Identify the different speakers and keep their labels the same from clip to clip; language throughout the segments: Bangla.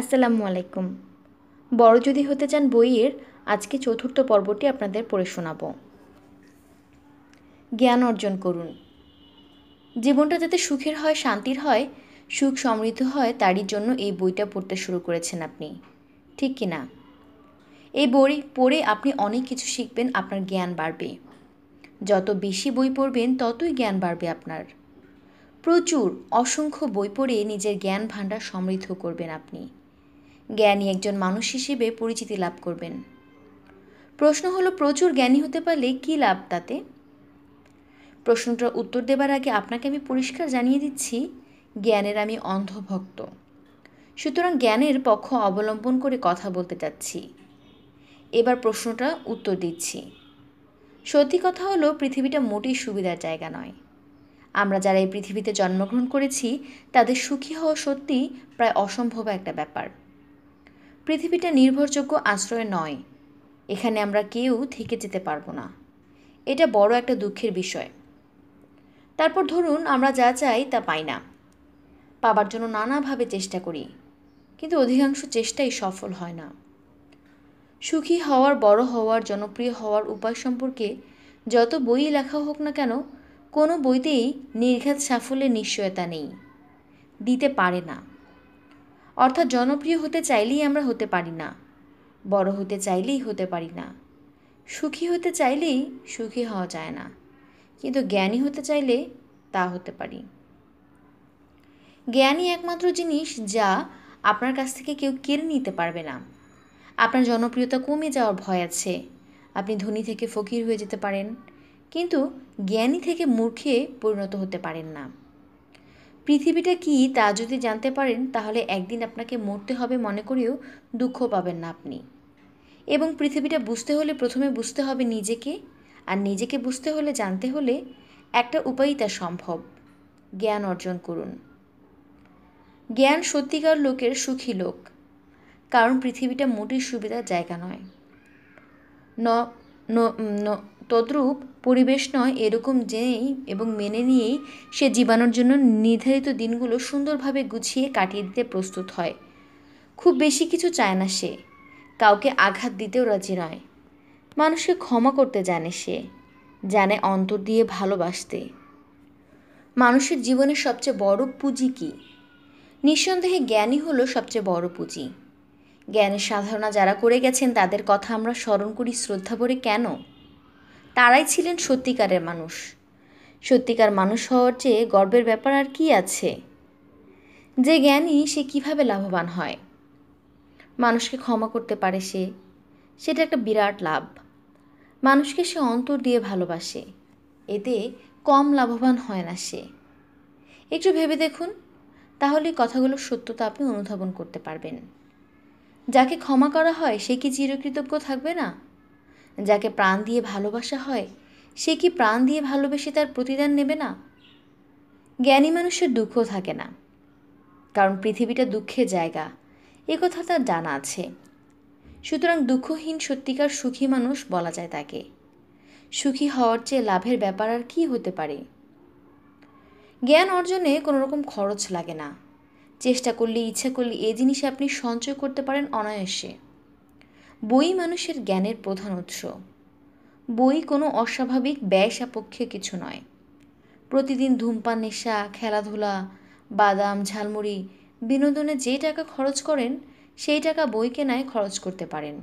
Speaker 1: আসসালামু আলাইকুম বড় যদি হতে চান বইয়ের আজকে চতুর্থ পর্বটি আপনাদের পড়ে শোনাব জ্ঞান অর্জন করুন জীবনটা যাতে সুখের হয় শান্তির হয় সুখ সমৃদ্ধ হয় তারই জন্য এই বইটা পড়তে শুরু করেছেন আপনি ঠিক কি না এই বই পড়ে আপনি অনেক কিছু শিখবেন আপনার জ্ঞান বাড়বে যত বেশি বই পড়বেন ততই জ্ঞান বাড়বে আপনার প্রচুর অসংখ্য বই পড়ে নিজের জ্ঞান ভাণ্ডার সমৃদ্ধ করবেন আপনি জ্ঞানী একজন মানুষ হিসেবে পরিচিতি লাভ করবেন প্রশ্ন হলো প্রচুর জ্ঞানী হতে পারলে কী লাভ তাতে প্রশ্নটার উত্তর দেবার আগে আপনাকে আমি পরিষ্কার জানিয়ে দিচ্ছি জ্ঞানের আমি অন্ধভক্ত সুতরাং জ্ঞানের পক্ষ অবলম্বন করে কথা বলতে চাচ্ছি এবার প্রশ্নটা উত্তর দিচ্ছি সত্যি কথা হলো পৃথিবীটা মোটেই সুবিধার জায়গা নয় আমরা যারা এই পৃথিবীতে জন্মগ্রহণ করেছি তাদের সুখী হওয়া সত্যি প্রায় অসম্ভব একটা ব্যাপার পৃথিবীটা নির্ভরযোগ্য আশ্রয় নয় এখানে আমরা কেউ থেকে যেতে পারবো না এটা বড় একটা দুঃখের বিষয় তারপর ধরুন আমরা যা চাই তা পাই না পাবার জন্য নানাভাবে চেষ্টা করি কিন্তু অধিকাংশ চেষ্টাই সফল হয় না সুখী হওয়ার বড় হওয়ার জনপ্রিয় হওয়ার উপায় সম্পর্কে যত বই লেখা হোক না কেন কোনো বইতেই নির্ঘাত সাফল্যের নিশ্চয়তা নেই দিতে পারে না অর্থাৎ জনপ্রিয় হতে চাইলেই আমরা হতে পারি না বড় হতে চাইলেই হতে পারি না সুখী হতে চাইলেই সুখী হওয়া যায় না কিন্তু জ্ঞানী হতে চাইলে তা হতে পারি জ্ঞানী একমাত্র জিনিস যা আপনার কাছ থেকে কেউ কেড়ে নিতে পারবে না আপনার জনপ্রিয়তা কমে যাওয়ার ভয় আছে আপনি ধনী থেকে ফকির হয়ে যেতে পারেন কিন্তু জ্ঞানী থেকে মূর্খে পরিণত হতে পারেন না পৃথিবীটা কি তা যদি জানতে পারেন তাহলে একদিন আপনাকে মরতে হবে মনে করেও দুঃখ পাবেন না আপনি এবং পৃথিবীটা বুঝতে হলে প্রথমে বুঝতে হবে নিজেকে আর নিজেকে বুঝতে হলে জানতে হলে একটা উপায়ই তা সম্ভব জ্ঞান অর্জন করুন জ্ঞান সত্যিকার লোকের সুখী লোক কারণ পৃথিবীটা মোটেই সুবিধার জায়গা নয় ন তদ্রূপ পরিবেশ নয় এরকম জেনেই এবং মেনে নিয়েই সে জীবাণুর জন্য নির্ধারিত দিনগুলো সুন্দরভাবে গুছিয়ে কাটিয়ে দিতে প্রস্তুত হয় খুব বেশি কিছু চায় না সে কাউকে আঘাত দিতেও রাজি নয় মানুষকে ক্ষমা করতে জানে সে জানে অন্তর দিয়ে ভালোবাসতে মানুষের জীবনের সবচেয়ে বড় পুঁজি কি নিঃসন্দেহে জ্ঞানই হলো সবচেয়ে বড় পুঁজি জ্ঞানের সাধারণা যারা করে গেছেন তাদের কথা আমরা স্মরণ করি শ্রদ্ধা ভরে কেন তারাই ছিলেন সত্যিকারের মানুষ সত্যিকার মানুষ হওয়ার চেয়ে গর্বের ব্যাপার আর কি আছে যে জ্ঞানী সে কিভাবে লাভবান হয় মানুষকে ক্ষমা করতে পারে সে সেটা একটা বিরাট লাভ মানুষকে সে অন্তর দিয়ে ভালোবাসে এতে কম লাভবান হয় না সে একটু ভেবে দেখুন তাহলে কথাগুলো সত্যতা আপনি অনুধাবন করতে পারবেন যাকে ক্ষমা করা হয় সে কি চিরকৃতজ্ঞ থাকবে না যাকে প্রাণ দিয়ে ভালোবাসা হয় সে কি প্রাণ দিয়ে ভালোবেসে তার প্রতিদান নেবে না জ্ঞানী মানুষের দুঃখ থাকে না কারণ পৃথিবীটা দুঃখের জায়গা এ কথা তার জানা আছে সুতরাং দুঃখহীন সত্যিকার সুখী মানুষ বলা যায় তাকে সুখী হওয়ার চেয়ে লাভের ব্যাপার আর কী হতে পারে জ্ঞান অর্জনে কোনো রকম খরচ লাগে না চেষ্টা করলে ইচ্ছা করলে এ জিনিসে আপনি সঞ্চয় করতে পারেন অনায়াসে বই মানুষের জ্ঞানের প্রধান উৎস বই কোনো অস্বাভাবিক ব্যয় সাপেক্ষে কিছু নয় প্রতিদিন ধূমপান নেশা খেলাধুলা বাদাম ঝালমুড়ি বিনোদনে যে টাকা খরচ করেন সেই টাকা বই কেনায় খরচ করতে পারেন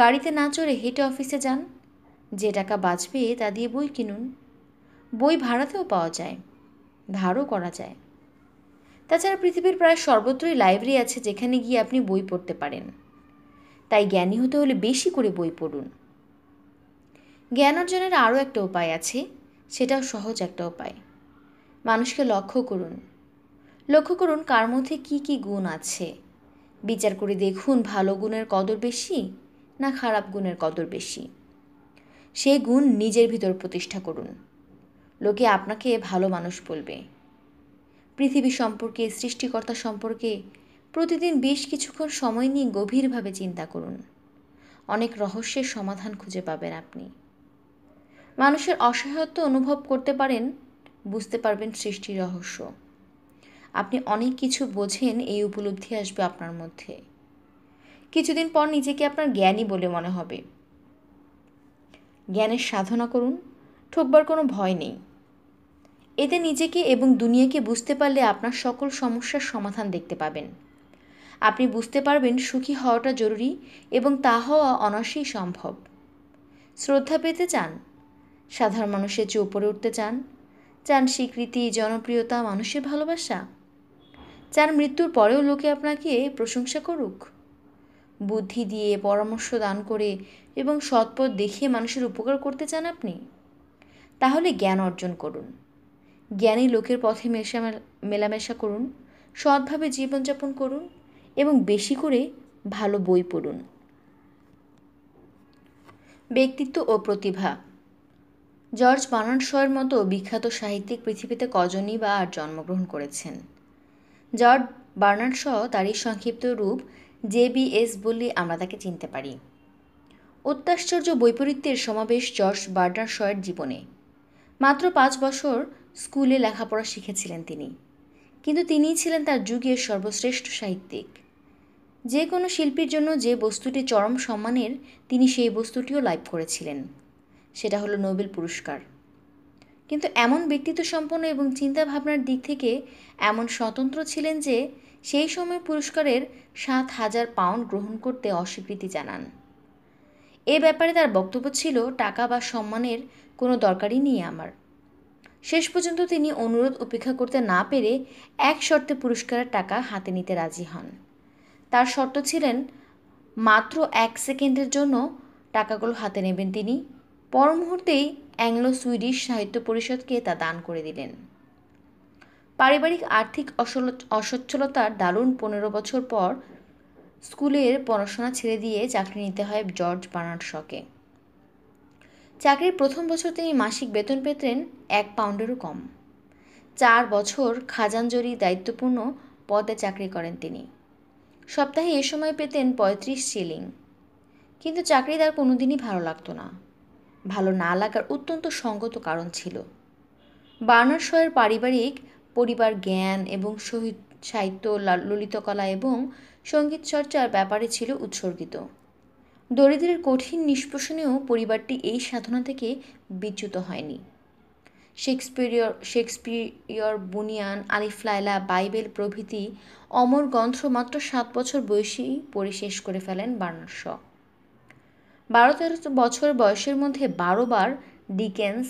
Speaker 1: গাড়িতে না চড়ে হেঁটে অফিসে যান যে টাকা বাঁচবে তা দিয়ে বই কিনুন বই ভাড়াতেও পাওয়া যায় ধারও করা যায় তাছাড়া পৃথিবীর প্রায় সর্বত্রই লাইব্রেরি আছে যেখানে গিয়ে আপনি বই পড়তে পারেন তাই জ্ঞানী হতে হলে বেশি করে বই পড়ুন জ্ঞান অর্জনের আরও একটা উপায় আছে সেটাও সহজ একটা উপায় মানুষকে লক্ষ্য করুন লক্ষ্য করুন কার মধ্যে কী কী গুণ আছে বিচার করে দেখুন ভালো গুণের কদর বেশি না খারাপ গুণের কদর বেশি সেই গুণ নিজের ভিতর প্রতিষ্ঠা করুন লোকে আপনাকে ভালো মানুষ বলবে পৃথিবী সম্পর্কে সৃষ্টিকর্তা সম্পর্কে প্রতিদিন বেশ কিছুক্ষণ সময় নিয়ে গভীরভাবে চিন্তা করুন অনেক রহস্যের সমাধান খুঁজে পাবেন আপনি মানুষের অসহায়ত্ব অনুভব করতে পারেন বুঝতে পারবেন সৃষ্টির রহস্য আপনি অনেক কিছু বোঝেন এই উপলব্ধি আসবে আপনার মধ্যে কিছুদিন পর নিজেকে আপনার জ্ঞানী বলে মনে হবে জ্ঞানের সাধনা করুন ঠোকবার কোনো ভয় নেই এতে নিজেকে এবং দুনিয়াকে বুঝতে পারলে আপনার সকল সমস্যার সমাধান দেখতে পাবেন আপনি বুঝতে পারবেন সুখী হওয়াটা জরুরি এবং তা হওয়া অনাসেই সম্ভব শ্রদ্ধা পেতে চান সাধারণ মানুষের চেয়ে উপরে উঠতে চান চান স্বীকৃতি জনপ্রিয়তা মানুষের ভালোবাসা চান মৃত্যুর পরেও লোকে আপনাকে প্রশংসা করুক বুদ্ধি দিয়ে পরামর্শ দান করে এবং সৎপথ দেখিয়ে মানুষের উপকার করতে চান আপনি তাহলে জ্ঞান অর্জন করুন জ্ঞানী লোকের পথে মেশা মেলামেশা করুন সৎভাবে জীবনযাপন করুন এবং বেশি করে ভালো বই পড়ুন ব্যক্তিত্ব ও প্রতিভা জর্জ বার্নার্ডশয়ের মতো বিখ্যাত সাহিত্যিক পৃথিবীতে কজনই বা আর জন্মগ্রহণ করেছেন জর্জ বার্নার্স তার এই সংক্ষিপ্ত রূপ জেবিএস বলে আমরা তাকে চিনতে পারি অত্যাশ্চর্য বৈপরীত্যের সমাবেশ জর্জ বার্নার্সয়ের জীবনে মাত্র পাঁচ বছর স্কুলে লেখাপড়া শিখেছিলেন তিনি কিন্তু তিনিই ছিলেন তার যুগের সর্বশ্রেষ্ঠ সাহিত্যিক যে কোনো শিল্পীর জন্য যে বস্তুটি চরম সম্মানের তিনি সেই বস্তুটিও লাইভ করেছিলেন সেটা হলো নোবেল পুরস্কার কিন্তু এমন ব্যক্তিত্ব সম্পন্ন এবং চিন্তাভাবনার দিক থেকে এমন স্বতন্ত্র ছিলেন যে সেই সময় পুরস্কারের সাত হাজার পাউন্ড গ্রহণ করতে অস্বীকৃতি জানান এ ব্যাপারে তার বক্তব্য ছিল টাকা বা সম্মানের কোনো দরকারই নেই আমার শেষ পর্যন্ত তিনি অনুরোধ উপেক্ষা করতে না পেরে এক শর্তে পুরস্কারের টাকা হাতে নিতে রাজি হন তার শর্ত ছিলেন মাত্র এক সেকেন্ডের জন্য টাকাগুলো হাতে নেবেন তিনি পর মুহূর্তেই অ্যাংলো সুইডিশ সাহিত্য পরিষদকে তা দান করে দিলেন পারিবারিক আর্থিক অসচ্ছলতার দারুণ পনেরো বছর পর স্কুলের পড়াশোনা ছেড়ে দিয়ে চাকরি নিতে হয় জর্জ বার্নার্ড শকে চাকরির প্রথম বছর তিনি মাসিক বেতন পেতেন এক পাউন্ডেরও কম চার বছর খাজানজরি দায়িত্বপূর্ণ পদে চাকরি করেন তিনি সপ্তাহে এ সময় পেতেন পঁয়ত্রিশ শিলিং কিন্তু চাকরি তার কোনোদিনই ভালো লাগতো না ভালো না লাগার অত্যন্ত সঙ্গত কারণ ছিল বার্নার পারিবারিক পরিবার জ্ঞান এবং শহীদ সাহিত্য ললিতকলা এবং সঙ্গীত চর্চার ব্যাপারে ছিল উৎসর্গিত দরিদ্রের কঠিন নিষ্পোষণেও পরিবারটি এই সাধনা থেকে বিচ্যুত হয়নি শেক্সপিয়র শেক্সপিয়র বুনিয়ান আলিফলাইলা বাইবেল প্রভৃতি অমর গ্রন্থ মাত্র সাত বছর বয়সেই পরিশেষ শেষ করে ফেলেন বার্নার্ড শ বারো তেরো বছর বয়সের মধ্যে বারোবার ডিকেন্স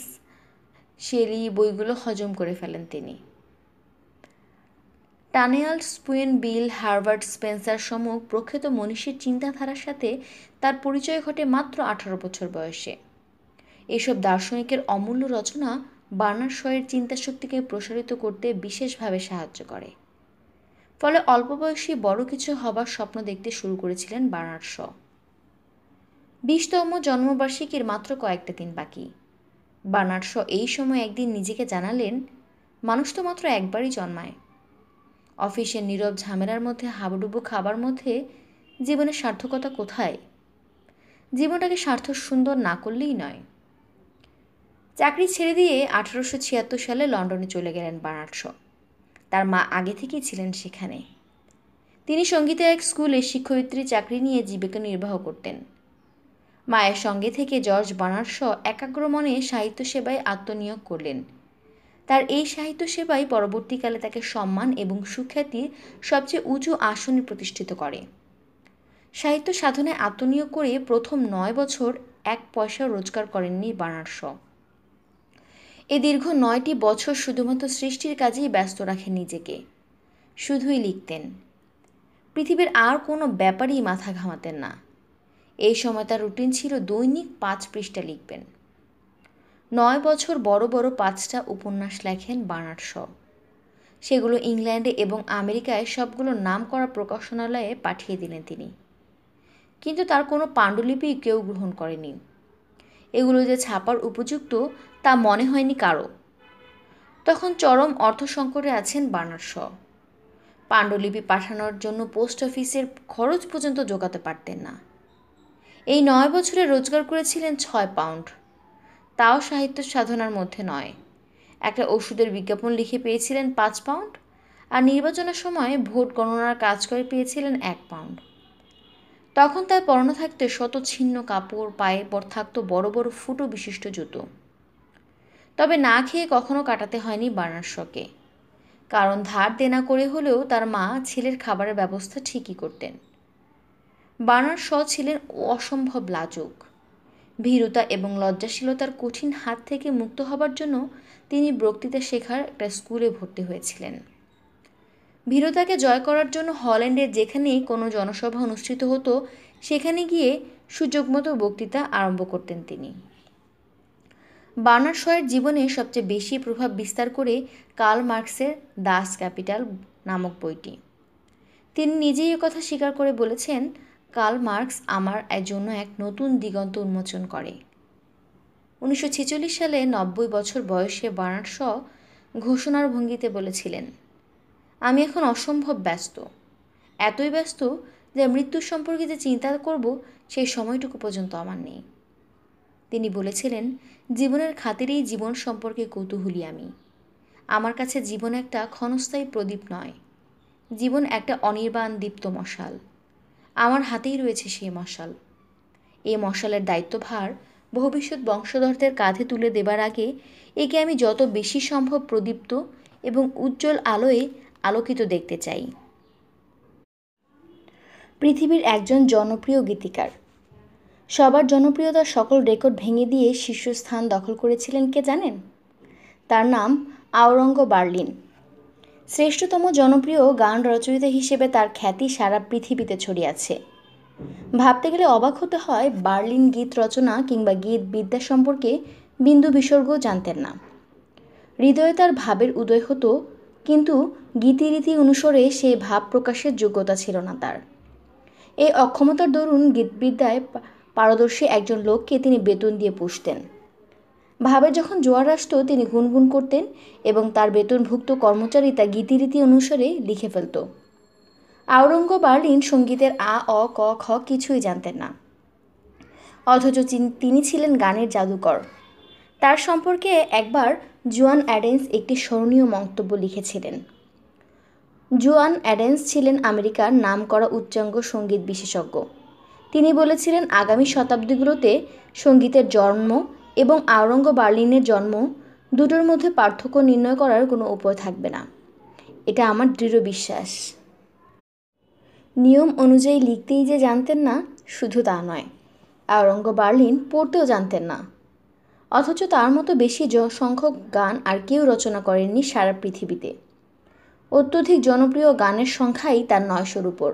Speaker 1: শেলি বইগুলো হজম করে ফেলেন তিনি টানেয়াল স্পুয়েন বিল হার্ভার্ড স্পেন্সার সমূহ প্রখ্যাত মনীষীর চিন্তাধারার সাথে তার পরিচয় ঘটে মাত্র আঠারো বছর বয়সে এসব দার্শনিকের অমূল্য রচনা বার্নাশয়ের চিন্তাশক্তিকে প্রসারিত করতে বিশেষভাবে সাহায্য করে ফলে অল্প বয়সী বড় কিছু হবার স্বপ্ন দেখতে শুরু করেছিলেন বার্নার্ড শ বিশতম জন্মবার্ষিকীর মাত্র কয়েকটা দিন বাকি বার্নার্ড শ এই সময় একদিন নিজেকে জানালেন মানুষ তো মাত্র একবারই জন্মায় অফিসের নীরব ঝামেলার মধ্যে হাবুডুবু খাবার মধ্যে জীবনের সার্থকতা কোথায় জীবনটাকে সার্থক সুন্দর না করলেই নয় চাকরি ছেড়ে দিয়ে আঠারোশো ছিয়াত্তর সালে লন্ডনে চলে গেলেন বার্নার্ড তার মা আগে থেকেই ছিলেন সেখানে তিনি সঙ্গীতের এক স্কুলে শিক্ষয়িত্রী চাকরি নিয়ে জীবিকা নির্বাহ করতেন মায়ের সঙ্গে থেকে জর্জ বার্নার্ড একাগ্র মনে সাহিত্য সেবায় আত্মনিয়োগ করলেন তার এই সাহিত্য সেবাই পরবর্তীকালে তাকে সম্মান এবং সুখ্যাতি সবচেয়ে উঁচু আসনে প্রতিষ্ঠিত করে সাহিত্য সাধনায় আত্মনিয়োগ করে প্রথম নয় বছর এক পয়সা রোজগার করেননি বার্নার্ড শ এ দীর্ঘ নয়টি বছর শুধুমাত্র সৃষ্টির কাজেই ব্যস্ত রাখেন নিজেকে শুধুই লিখতেন পৃথিবীর আর কোনো ব্যাপারেই মাথা ঘামাতেন না এই সময় তার রুটিন ছিল দৈনিক পাঁচ পৃষ্ঠা লিখবেন নয় বছর বড় বড় পাঁচটা উপন্যাস লেখেন বানার সব সেগুলো ইংল্যান্ডে এবং আমেরিকায় সবগুলো নাম করা প্রকাশনালয়ে পাঠিয়ে দিলেন তিনি কিন্তু তার কোনো পাণ্ডুলিপি কেউ গ্রহণ করেনি এগুলো যে ছাপার উপযুক্ত তা মনে হয়নি কারও তখন চরম অর্থ সংকটে আছেন বার্নার্ড শ পাণ্ডুলিপি পাঠানোর জন্য পোস্ট অফিসের খরচ পর্যন্ত জোগাতে পারতেন না এই নয় বছরে রোজগার করেছিলেন ছয় পাউন্ড তাও সাহিত্য সাধনার মধ্যে নয় একটা ওষুধের বিজ্ঞাপন লিখে পেয়েছিলেন পাঁচ পাউন্ড আর নির্বাচনের সময় ভোট গণনার কাজ করে পেয়েছিলেন এক পাউন্ড তখন তার পরনে থাকতে শত ছিন্ন কাপড় পায়ে পর থাকতো বড় বড় ফুটো বিশিষ্ট জুতো তবে না খেয়ে কখনো কাটাতে হয়নি বার্নার্শকে কারণ ধার দেনা করে হলেও তার মা ছেলের খাবারের ব্যবস্থা ঠিকই করতেন বার্নার শ ছিলেন অসম্ভব লাজুক ভীরুতা এবং লজ্জাশীলতার কঠিন হাত থেকে মুক্ত হবার জন্য তিনি বক্তৃতা শেখার একটা স্কুলে ভর্তি হয়েছিলেন ভীরতাকে জয় করার জন্য হল্যান্ডের যেখানেই কোনো জনসভা অনুষ্ঠিত হতো সেখানে গিয়ে সুযোগ মতো বক্তৃতা আরম্ভ করতেন তিনি বার্নার শয়ের জীবনে সবচেয়ে বেশি প্রভাব বিস্তার করে কার্ল মার্কসের দাস ক্যাপিটাল নামক বইটি তিনি নিজেই কথা স্বীকার করে বলেছেন কার্ল মার্কস আমার জন্য এক নতুন দিগন্ত উন্মোচন করে উনিশশো সালে নব্বই বছর বয়সে বার্নার শ ঘোষণার ভঙ্গিতে বলেছিলেন আমি এখন অসম্ভব ব্যস্ত এতই ব্যস্ত যে মৃত্যু সম্পর্কে যে চিন্তা করব সেই সময়টুকু পর্যন্ত আমার নেই তিনি বলেছিলেন জীবনের খাতিরেই জীবন সম্পর্কে কৌতূহলী আমি আমার কাছে জীবন একটা ক্ষণস্থায়ী প্রদীপ নয় জীবন একটা অনির্বাণ দীপ্ত মশাল আমার হাতেই রয়েছে সেই মশাল এই মশালের দায়িত্বভার ভবিষ্যৎ বংশধরদের কাঁধে তুলে দেবার আগে একে আমি যত বেশি সম্ভব প্রদীপ্ত এবং উজ্জ্বল আলোয় আলোকিত দেখতে চাই পৃথিবীর একজন জনপ্রিয় গীতিকার সবার জনপ্রিয়তার সকল রেকর্ড ভেঙে দিয়ে শীর্ষস্থান দখল করেছিলেন কে জানেন তার নাম আওরঙ্গ বার্লিন শ্রেষ্ঠতম জনপ্রিয় গান রচয়িতা হিসেবে তার খ্যাতি সারা পৃথিবীতে আছে ভাবতে গেলে অবাক হতে হয় বার্লিন গীত রচনা কিংবা গীত বিদ্যা সম্পর্কে বিন্দু বিসর্গ জানতেন না হৃদয়ে তার ভাবের উদয় হতো কিন্তু গীতিরীতি অনুসরে সে ভাব প্রকাশের যোগ্যতা ছিল না তার এই অক্ষমতার দরুন গীতবিদ্যায় পারদর্শী একজন লোককে তিনি বেতন দিয়ে পুষতেন ভাবে যখন জোয়ার আসত তিনি গুনগুন করতেন এবং তার বেতনভুক্ত কর্মচারী তা গীতিরীতি অনুসারে লিখে ফেলত আওরঙ্গ বার্লিন সঙ্গীতের আ অ ক খ কিছুই জানতেন না অথচ তিনি ছিলেন গানের জাদুকর তার সম্পর্কে একবার জুয়ান অ্যাডেন্স একটি স্মরণীয় মন্তব্য লিখেছিলেন জুয়ান অ্যাডেন্স ছিলেন আমেরিকার নামকরা উচ্চাঙ্গ সঙ্গীত বিশেষজ্ঞ তিনি বলেছিলেন আগামী শতাব্দীগুলোতে সঙ্গীতের জন্ম এবং আওরঙ্গ বার্লিনের জন্ম দুটোর মধ্যে পার্থক্য নির্ণয় করার কোনো উপায় থাকবে না এটা আমার দৃঢ় বিশ্বাস নিয়ম অনুযায়ী লিখতেই যে জানতেন না শুধু তা নয় আওরঙ্গ বার্লিন পড়তেও জানতেন না অথচ তার মতো বেশি সংখ্যক গান আর কেউ রচনা করেননি সারা পৃথিবীতে অত্যধিক জনপ্রিয় গানের সংখ্যাই তার নয়শোর উপর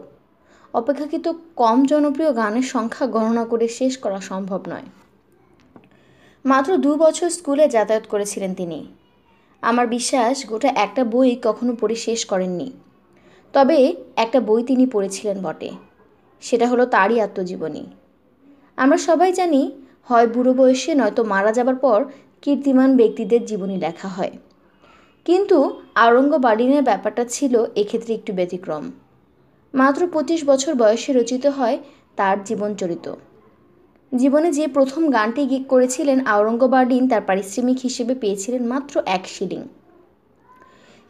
Speaker 1: অপেক্ষাকৃত কম জনপ্রিয় গানের সংখ্যা গণনা করে শেষ করা সম্ভব নয় মাত্র দু বছর স্কুলে যাতায়াত করেছিলেন তিনি আমার বিশ্বাস গোটা একটা বই কখনো পড়ে শেষ করেননি তবে একটা বই তিনি পড়েছিলেন বটে সেটা হলো তারই আত্মজীবনী আমরা সবাই জানি হয় বুড়ো বয়সে নয়তো মারা যাবার পর কীর্তিমান ব্যক্তিদের জীবনী লেখা হয় কিন্তু আরঙ্গ ব্যাপারটা ছিল এক্ষেত্রে একটু ব্যতিক্রম মাত্র পঁচিশ বছর বয়সে রচিত হয় তার জীবনচরিত জীবনে যে প্রথম গানটি গিক করেছিলেন আওরঙ্গবাডিন তার পারিশ্রমিক হিসেবে পেয়েছিলেন মাত্র এক শিলিং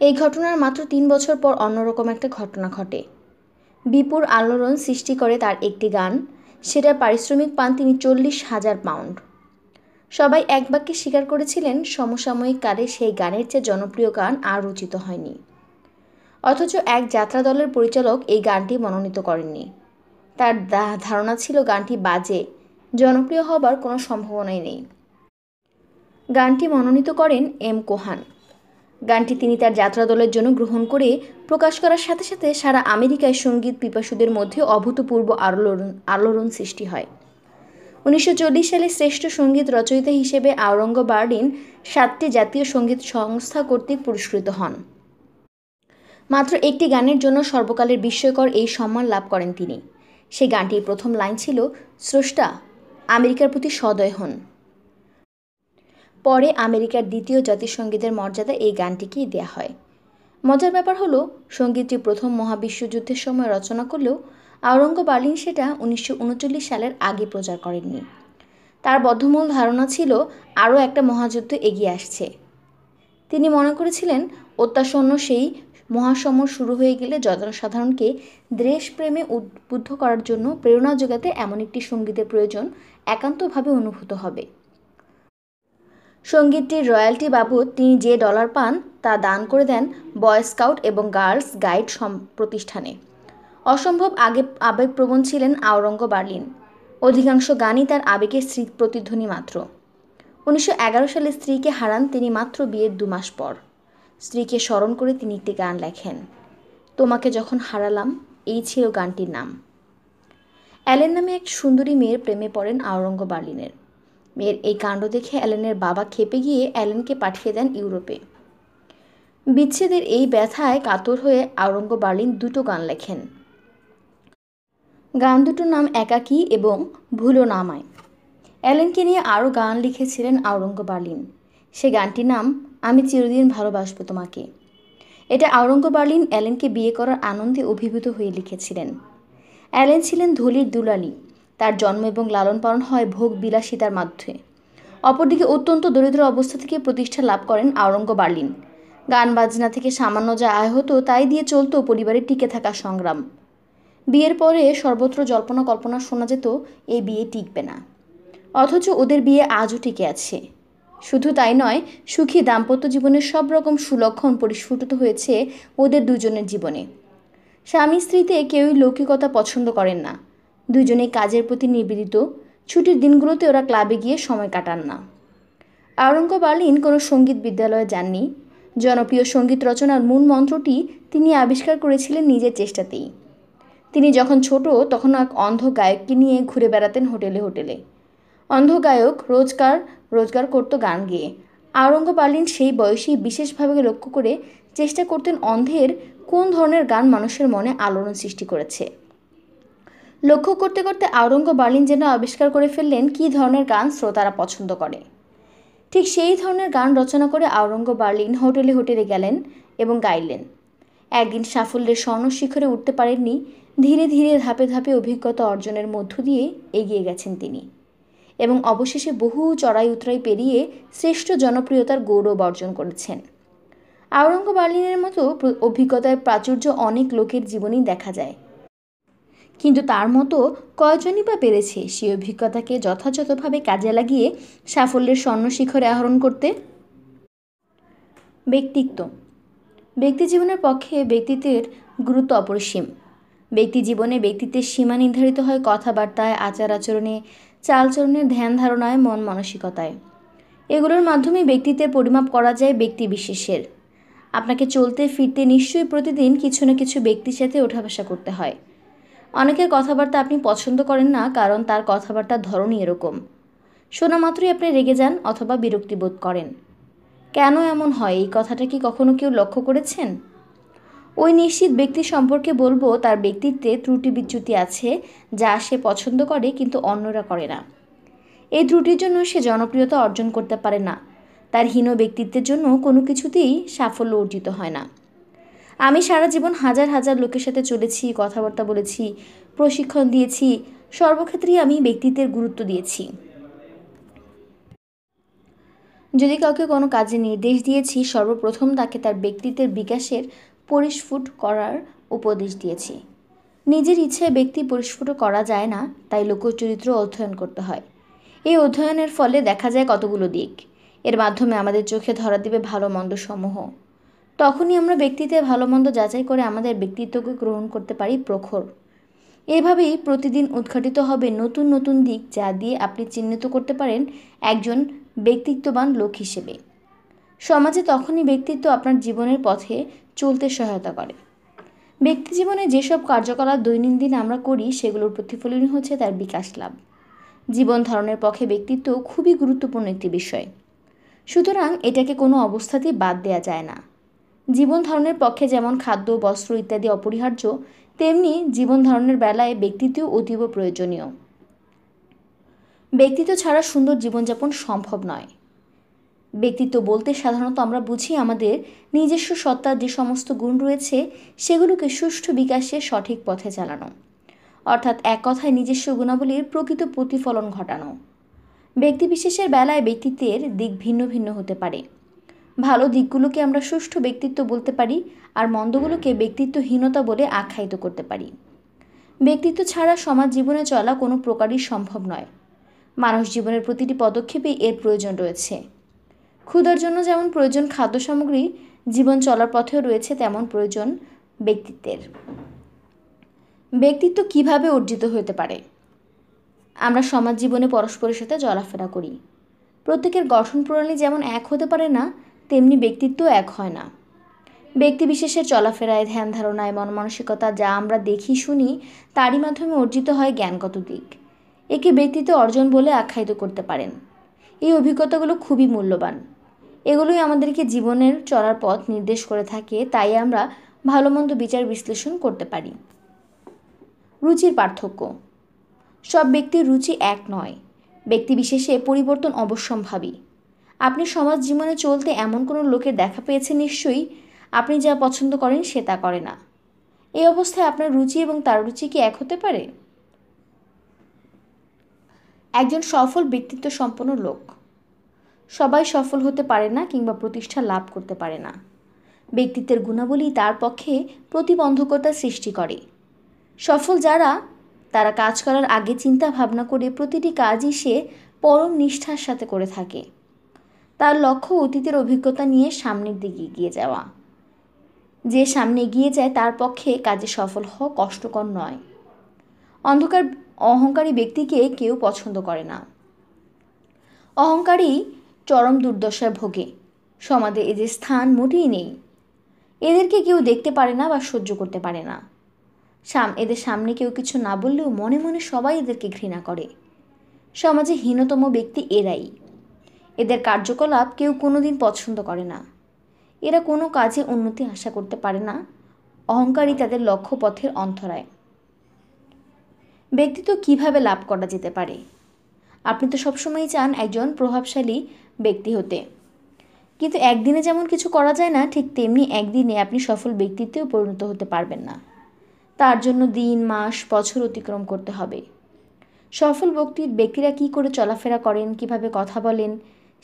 Speaker 1: এই ঘটনার মাত্র তিন বছর পর অন্যরকম একটা ঘটনা ঘটে বিপুর আলোড়ন সৃষ্টি করে তার একটি গান সেটা পারিশ্রমিক পান তিনি চল্লিশ হাজার পাউন্ড সবাই এক বাক্যে স্বীকার করেছিলেন সমসাময়িক কালে সেই গানের চেয়ে জনপ্রিয় গান আর রচিত হয়নি অথচ এক যাত্রা দলের পরিচালক এই গানটি মনোনীত করেননি তার ধারণা ছিল গানটি বাজে জনপ্রিয় হবার কোনো সম্ভাবনাই নেই গানটি মনোনীত করেন এম কোহান গানটি তিনি তার যাত্রা দলের জন্য গ্রহণ করে প্রকাশ করার সাথে সাথে সারা আমেরিকায় সঙ্গীত পিপাসুদের মধ্যে অভূতপূর্ব আলোড়ন আলোড়ন সৃষ্টি হয় উনিশশো সালে শ্রেষ্ঠ সঙ্গীত রচয়িতা হিসেবে বার্ডিন সাতটি জাতীয় সঙ্গীত সংস্থা কর্তৃক পুরস্কৃত হন মাত্র একটি গানের জন্য সর্বকালের বিস্ময়কর এই সম্মান লাভ করেন তিনি সেই গানটির প্রথম লাইন ছিল স্রষ্টা আমেরিকার প্রতি সদয় হন পরে আমেরিকার দ্বিতীয় জাতিসংগীতের মর্যাদা এই গানটিকেই দেয়া হয় মজার ব্যাপার হলো সঙ্গীতটি প্রথম মহাবিশ্বযুদ্ধের সময় রচনা করলেও আওরঙ্গ বার্লিন সেটা উনিশশো সালের আগে প্রচার করেননি তার বদ্ধমূল ধারণা ছিল আরও একটা মহাযুদ্ধ এগিয়ে আসছে তিনি মনে করেছিলেন অত্যাসন্ন সেই মহাসমর শুরু হয়ে গেলে জনসাধারণকে দেশপ্রেমে উদ্বুদ্ধ করার জন্য প্রেরণা যোগাতে এমন একটি সঙ্গীতের প্রয়োজন একান্তভাবে অনুভূত হবে সঙ্গীতটির রয়্যালটি বাবদ তিনি যে ডলার পান তা দান করে দেন বয় স্কাউট এবং গার্লস গাইড প্রতিষ্ঠানে অসম্ভব আগে আবেগপ্রবণ ছিলেন আওরঙ্গ বার্লিন অধিকাংশ গানই তার আবেগের স্ত্রী প্রতিধ্বনি মাত্র উনিশশো সালে স্ত্রীকে হারান তিনি মাত্র বিয়ের দু মাস পর স্ত্রীকে স্মরণ করে তিনি একটি গান লেখেন তোমাকে যখন হারালাম এই ছিল গানটির নাম অ্যালেন নামে এক সুন্দরী মেয়ের প্রেমে পড়েন আওরঙ্গ বার্লিনের মেয়ের এই কাণ্ড দেখে অ্যালেনের বাবা খেপে গিয়ে অ্যালেনকে পাঠিয়ে দেন ইউরোপে বিচ্ছেদের এই ব্যথায় কাতর হয়ে আওরঙ্গ বার্লিন দুটো গান লেখেন গান দুটোর নাম একাকী এবং ভুলো নামায় অ্যালেনকে নিয়ে আরও গান লিখেছিলেন আওরঙ্গ বার্লিন সে গানটির নাম আমি চিরদিন ভালোবাসবো তোমাকে এটা আওরঙ্গ বার্লিন অ্যালেনকে বিয়ে করার আনন্দে অভিভূত হয়ে লিখেছিলেন অ্যালেন ছিলেন ধলির দুলালি তার জন্ম এবং লালন পালন হয় ভোগ বিলাসিতার মাধ্যমে অপরদিকে অত্যন্ত দরিদ্র অবস্থা থেকে প্রতিষ্ঠা লাভ করেন আওরঙ্গ বার্লিন গান বাজনা থেকে সামান্য যা আয় হতো তাই দিয়ে চলত পরিবারের টিকে থাকা সংগ্রাম বিয়ের পরে সর্বত্র জল্পনা কল্পনা শোনা যেত এই বিয়ে টিকবে না অথচ ওদের বিয়ে আজও টিকে আছে শুধু তাই নয় সুখী দাম্পত্য জীবনের সব রকম সুলক্ষণ পরিস্ফুটিত হয়েছে ওদের দুজনের জীবনে স্বামী স্ত্রীতে কেউই লৌকিকতা পছন্দ করেন না দুজনেই কাজের প্রতি নিবেদিত ছুটির দিনগুলোতে ওরা ক্লাবে গিয়ে সময় কাটান না আওরঙ্গ বার্লিন কোনো সঙ্গীত বিদ্যালয়ে যাননি জনপ্রিয় সঙ্গীত রচনার মূল মন্ত্রটি তিনি আবিষ্কার করেছিলেন নিজের চেষ্টাতেই তিনি যখন ছোট তখন এক অন্ধ গায়ককে নিয়ে ঘুরে বেড়াতেন হোটেলে হোটেলে অন্ধ গায়ক রোজগার রোজগার করত গান গেয়ে আওরঙ্গব আলীন সেই বয়সেই বিশেষভাবে লক্ষ্য করে চেষ্টা করতেন অন্ধের কোন ধরনের গান মানুষের মনে আলোড়ন সৃষ্টি করেছে লক্ষ্য করতে করতে আওরঙ্গ বালিন যেন আবিষ্কার করে ফেললেন কী ধরনের গান শ্রোতারা পছন্দ করে ঠিক সেই ধরনের গান রচনা করে আওরঙ্গ বার্লিন হোটেলে হোটেলে গেলেন এবং গাইলেন একদিন সাফল্যের স্বর্ণ শিখরে উঠতে পারেননি ধীরে ধীরে ধাপে ধাপে অভিজ্ঞতা অর্জনের মধ্য দিয়ে এগিয়ে গেছেন তিনি এবং অবশেষে বহু চড়াই উতরাই পেরিয়ে শ্রেষ্ঠ জনপ্রিয়তার গৌরব অর্জন করেছেন আওরঙ্গ বার্লিনের মতো অভিজ্ঞতায় প্রাচুর্য অনেক লোকের জীবনই দেখা যায় কিন্তু তার মতো কয়জনই বা পেরেছে সেই অভিজ্ঞতাকে যথাযথভাবে কাজে লাগিয়ে সাফল্যের স্বর্ণশিখরে আহরণ করতে ব্যক্তিত্ব ব্যক্তি জীবনের পক্ষে ব্যক্তিত্বের গুরুত্ব অপরিসীম ব্যক্তি জীবনে ব্যক্তিত্বের সীমা নির্ধারিত হয় কথাবার্তায় আচার আচরণে চালচলনের ধ্যান ধারণায় মন মানসিকতায় এগুলোর মাধ্যমে ব্যক্তিতে পরিমাপ করা যায় ব্যক্তি বিশেষের আপনাকে চলতে ফিরতে নিশ্চয়ই প্রতিদিন কিছু না কিছু ব্যক্তির সাথে বসা করতে হয় অনেকের কথাবার্তা আপনি পছন্দ করেন না কারণ তার কথাবার্তার ধরনই এরকম শোনা মাত্রই আপনি রেগে যান অথবা বিরক্তিবোধ করেন কেন এমন হয় এই কথাটা কি কখনো কেউ লক্ষ্য করেছেন ওই নিশ্চিত ব্যক্তি সম্পর্কে বলবো তার ব্যক্তিত্বে ত্রুটি বিচ্যুতি আছে যা সে পছন্দ করে কিন্তু অন্যরা করে না এই ত্রুটির জন্য সে জনপ্রিয়তা অর্জন করতে পারে না তার হীন ব্যক্তিত্বের জন্য কোনো কিছুতেই সাফল্য অর্জিত হয় না আমি সারা জীবন হাজার হাজার লোকের সাথে চলেছি কথাবার্তা বলেছি প্রশিক্ষণ দিয়েছি সর্বক্ষেত্রেই আমি ব্যক্তিত্বের গুরুত্ব দিয়েছি যদি কাউকে কোনো কাজে নির্দেশ দিয়েছি সর্বপ্রথম তাকে তার ব্যক্তিত্বের বিকাশের পরিস্ফুট করার উপদেশ দিয়েছি নিজের ইচ্ছায় ব্যক্তি পরিস্ফুট করা যায় না তাই লোকচরিত্র অধ্যয়ন করতে হয় এই অধ্যয়নের ফলে দেখা যায় কতগুলো দিক এর মাধ্যমে আমাদের চোখে ধরা দেবে ভালো মন্দ সমূহ তখনই আমরা ব্যক্তিতে ভালো মন্দ যাচাই করে আমাদের ব্যক্তিত্বকে গ্রহণ করতে পারি প্রখর এভাবেই প্রতিদিন উদ্ঘাটিত হবে নতুন নতুন দিক যা দিয়ে আপনি চিহ্নিত করতে পারেন একজন ব্যক্তিত্ববান লোক হিসেবে সমাজে তখনই ব্যক্তিত্ব আপনার জীবনের পথে চলতে সহায়তা করে ব্যক্তি জীবনে যেসব কার্যকলাপ দৈনন্দিন আমরা করি সেগুলোর প্রতিফলন হচ্ছে তার বিকাশ লাভ জীবন ধারণের পক্ষে ব্যক্তিত্ব খুবই গুরুত্বপূর্ণ একটি বিষয় সুতরাং এটাকে কোনো অবস্থাতেই বাদ দেওয়া যায় না জীবন ধারণের পক্ষে যেমন খাদ্য বস্ত্র ইত্যাদি অপরিহার্য তেমনি জীবন ধারণের বেলায় ব্যক্তিত্ব অতীব প্রয়োজনীয় ব্যক্তিত্ব ছাড়া সুন্দর জীবনযাপন সম্ভব নয় ব্যক্তিত্ব বলতে সাধারণত আমরা বুঝি আমাদের নিজস্ব সত্তার যে সমস্ত গুণ রয়েছে সেগুলোকে সুষ্ঠু বিকাশে সঠিক পথে চালানো অর্থাৎ এক কথায় নিজস্ব গুণাবলীর প্রকৃত প্রতিফলন ঘটানো ব্যক্তিবিশেষের বেলায় ব্যক্তিত্বের দিক ভিন্ন ভিন্ন হতে পারে ভালো দিকগুলোকে আমরা সুষ্ঠু ব্যক্তিত্ব বলতে পারি আর মন্দগুলোকে ব্যক্তিত্বহীনতা বলে আখ্যায়িত করতে পারি ব্যক্তিত্ব ছাড়া সমাজ জীবনে চলা কোনো প্রকারই সম্ভব নয় মানুষ জীবনের প্রতিটি পদক্ষেপে এর প্রয়োজন রয়েছে ক্ষুধার জন্য যেমন প্রয়োজন খাদ্য সামগ্রী জীবন চলার পথেও রয়েছে তেমন প্রয়োজন ব্যক্তিত্বের ব্যক্তিত্ব কিভাবে অর্জিত হতে পারে আমরা সমাজ জীবনে পরস্পরের সাথে চলাফেরা করি প্রত্যেকের গঠন প্রণালী যেমন এক হতে পারে না তেমনি ব্যক্তিত্ব এক হয় না ব্যক্তি বিশেষের চলাফেরায় ধ্যান ধারণায় মন মানসিকতা যা আমরা দেখি শুনি তারই মাধ্যমে অর্জিত হয় জ্ঞানগত দিক একে ব্যক্তিত্ব অর্জন বলে আখ্যায়িত করতে পারেন এই অভিজ্ঞতাগুলো খুবই মূল্যবান এগুলোই আমাদেরকে জীবনের চলার পথ নির্দেশ করে থাকে তাই আমরা ভালো মন্দ বিচার বিশ্লেষণ করতে পারি রুচির পার্থক্য সব ব্যক্তির রুচি এক নয় ব্যক্তি বিশেষে পরিবর্তন অবশ্যম্ভাবী আপনি সমাজ জীবনে চলতে এমন কোনো লোকের দেখা পেয়েছেন নিশ্চয়ই আপনি যা পছন্দ করেন সে তা করে না এই অবস্থায় আপনার রুচি এবং তার রুচি কি এক হতে পারে একজন সফল ব্যক্তিত্ব সম্পন্ন লোক সবাই সফল হতে পারে না কিংবা প্রতিষ্ঠা লাভ করতে পারে না ব্যক্তিত্বের গুণাবলী তার পক্ষে প্রতিবন্ধকতা সৃষ্টি করে সফল যারা তারা কাজ করার আগে চিন্তা ভাবনা করে প্রতিটি কাজই সে পরম নিষ্ঠার সাথে করে থাকে তার লক্ষ্য অতীতের অভিজ্ঞতা নিয়ে সামনের দিকে এগিয়ে যাওয়া যে সামনে এগিয়ে যায় তার পক্ষে কাজে সফল হওয়া কষ্টকর নয় অন্ধকার অহংকারী ব্যক্তিকে কেউ পছন্দ করে না অহংকারী চরম দুর্দশায় ভোগে সমাজে এদের স্থান মোটেই নেই এদেরকে কেউ দেখতে পারে না বা সহ্য করতে পারে না সাম এদের সামনে কেউ কিছু না বললেও মনে মনে সবাই এদেরকে ঘৃণা করে সমাজে হীনতম ব্যক্তি এরাই এদের কার্যকলাপ কেউ কোনো দিন পছন্দ করে না এরা কোনো কাজে উন্নতি আশা করতে পারে না অহংকারই তাদের লক্ষ্যপথের অন্তরায় ব্যক্তিত্ব কিভাবে লাভ করা যেতে পারে আপনি তো সবসময়ই চান একজন প্রভাবশালী ব্যক্তি হতে কিন্তু একদিনে যেমন কিছু করা যায় না ঠিক তেমনি একদিনে আপনি সফল ব্যক্তিত্বেও পরিণত হতে পারবেন না তার জন্য দিন মাস বছর অতিক্রম করতে হবে সফল ব্যক্তি ব্যক্তিরা কি করে চলাফেরা করেন কিভাবে কথা বলেন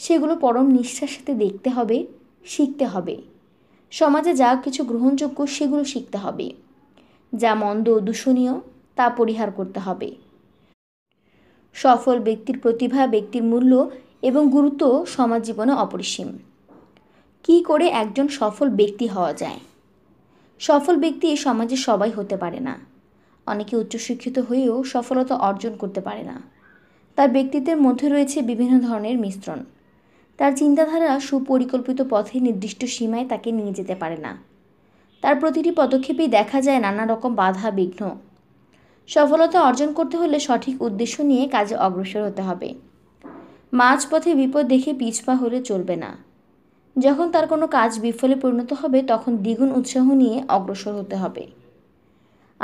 Speaker 1: সেগুলো পরম নিষ্ঠার সাথে দেখতে হবে শিখতে হবে সমাজে যা কিছু গ্রহণযোগ্য সেগুলো শিখতে হবে যা মন্দ দূষণীয় তা পরিহার করতে হবে সফল ব্যক্তির প্রতিভা ব্যক্তির মূল্য এবং গুরুত্ব সমাজ জীবনে অপরিসীম কি করে একজন সফল ব্যক্তি হওয়া যায় সফল ব্যক্তি সমাজে সবাই হতে পারে না অনেকে উচ্চশিক্ষিত হয়েও সফলতা অর্জন করতে পারে না তার ব্যক্তিত্বের মধ্যে রয়েছে বিভিন্ন ধরনের মিশ্রণ তার চিন্তাধারা সুপরিকল্পিত পথে নির্দিষ্ট সীমায় তাকে নিয়ে যেতে পারে না তার প্রতিটি পদক্ষেপেই দেখা যায় নানা রকম বাধা বিঘ্ন সফলতা অর্জন করতে হলে সঠিক উদ্দেশ্য নিয়ে কাজে অগ্রসর হতে হবে মাঝপথে বিপদ দেখে পিছপা হলে চলবে না যখন তার কোনো কাজ বিফলে পরিণত হবে তখন দ্বিগুণ উৎসাহ নিয়ে অগ্রসর হতে হবে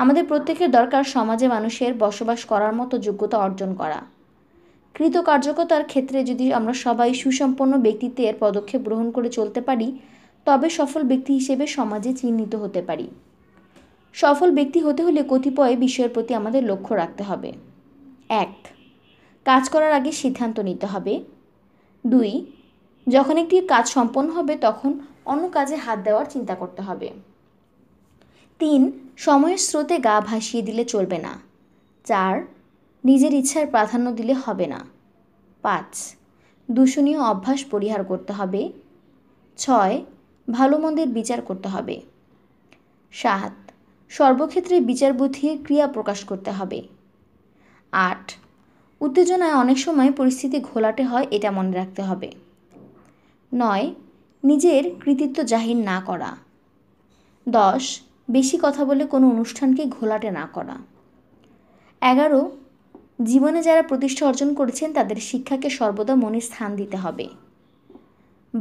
Speaker 1: আমাদের প্রত্যেকের দরকার সমাজে মানুষের বসবাস করার মতো যোগ্যতা অর্জন করা কৃতকার্যকতার ক্ষেত্রে যদি আমরা সবাই সুসম্পন্ন ব্যক্তিত্বের পদক্ষেপ গ্রহণ করে চলতে পারি তবে সফল ব্যক্তি হিসেবে সমাজে চিহ্নিত হতে পারি সফল ব্যক্তি হতে হলে কতিপয় বিষয়ের প্রতি আমাদের লক্ষ্য রাখতে হবে এক কাজ করার আগে সিদ্ধান্ত নিতে হবে দুই যখন একটি কাজ সম্পন্ন হবে তখন অন্য কাজে হাত দেওয়ার চিন্তা করতে হবে তিন সময়ের স্রোতে গা ভাসিয়ে দিলে চলবে না চার নিজের ইচ্ছার প্রাধান্য দিলে হবে না পাঁচ দূষণীয় অভ্যাস পরিহার করতে হবে ছয় ভালো মন্দের বিচার করতে হবে সাত সর্বক্ষেত্রে বিচার বুদ্ধির ক্রিয়া প্রকাশ করতে হবে আট উত্তেজনায় অনেক সময় পরিস্থিতি ঘোলাটে হয় এটা মনে রাখতে হবে নয় নিজের কৃতিত্ব জাহির না করা দশ বেশি কথা বলে কোনো অনুষ্ঠানকে ঘোলাটে না করা এগারো জীবনে যারা প্রতিষ্ঠা অর্জন করেছেন তাদের শিক্ষাকে সর্বদা মনে স্থান দিতে হবে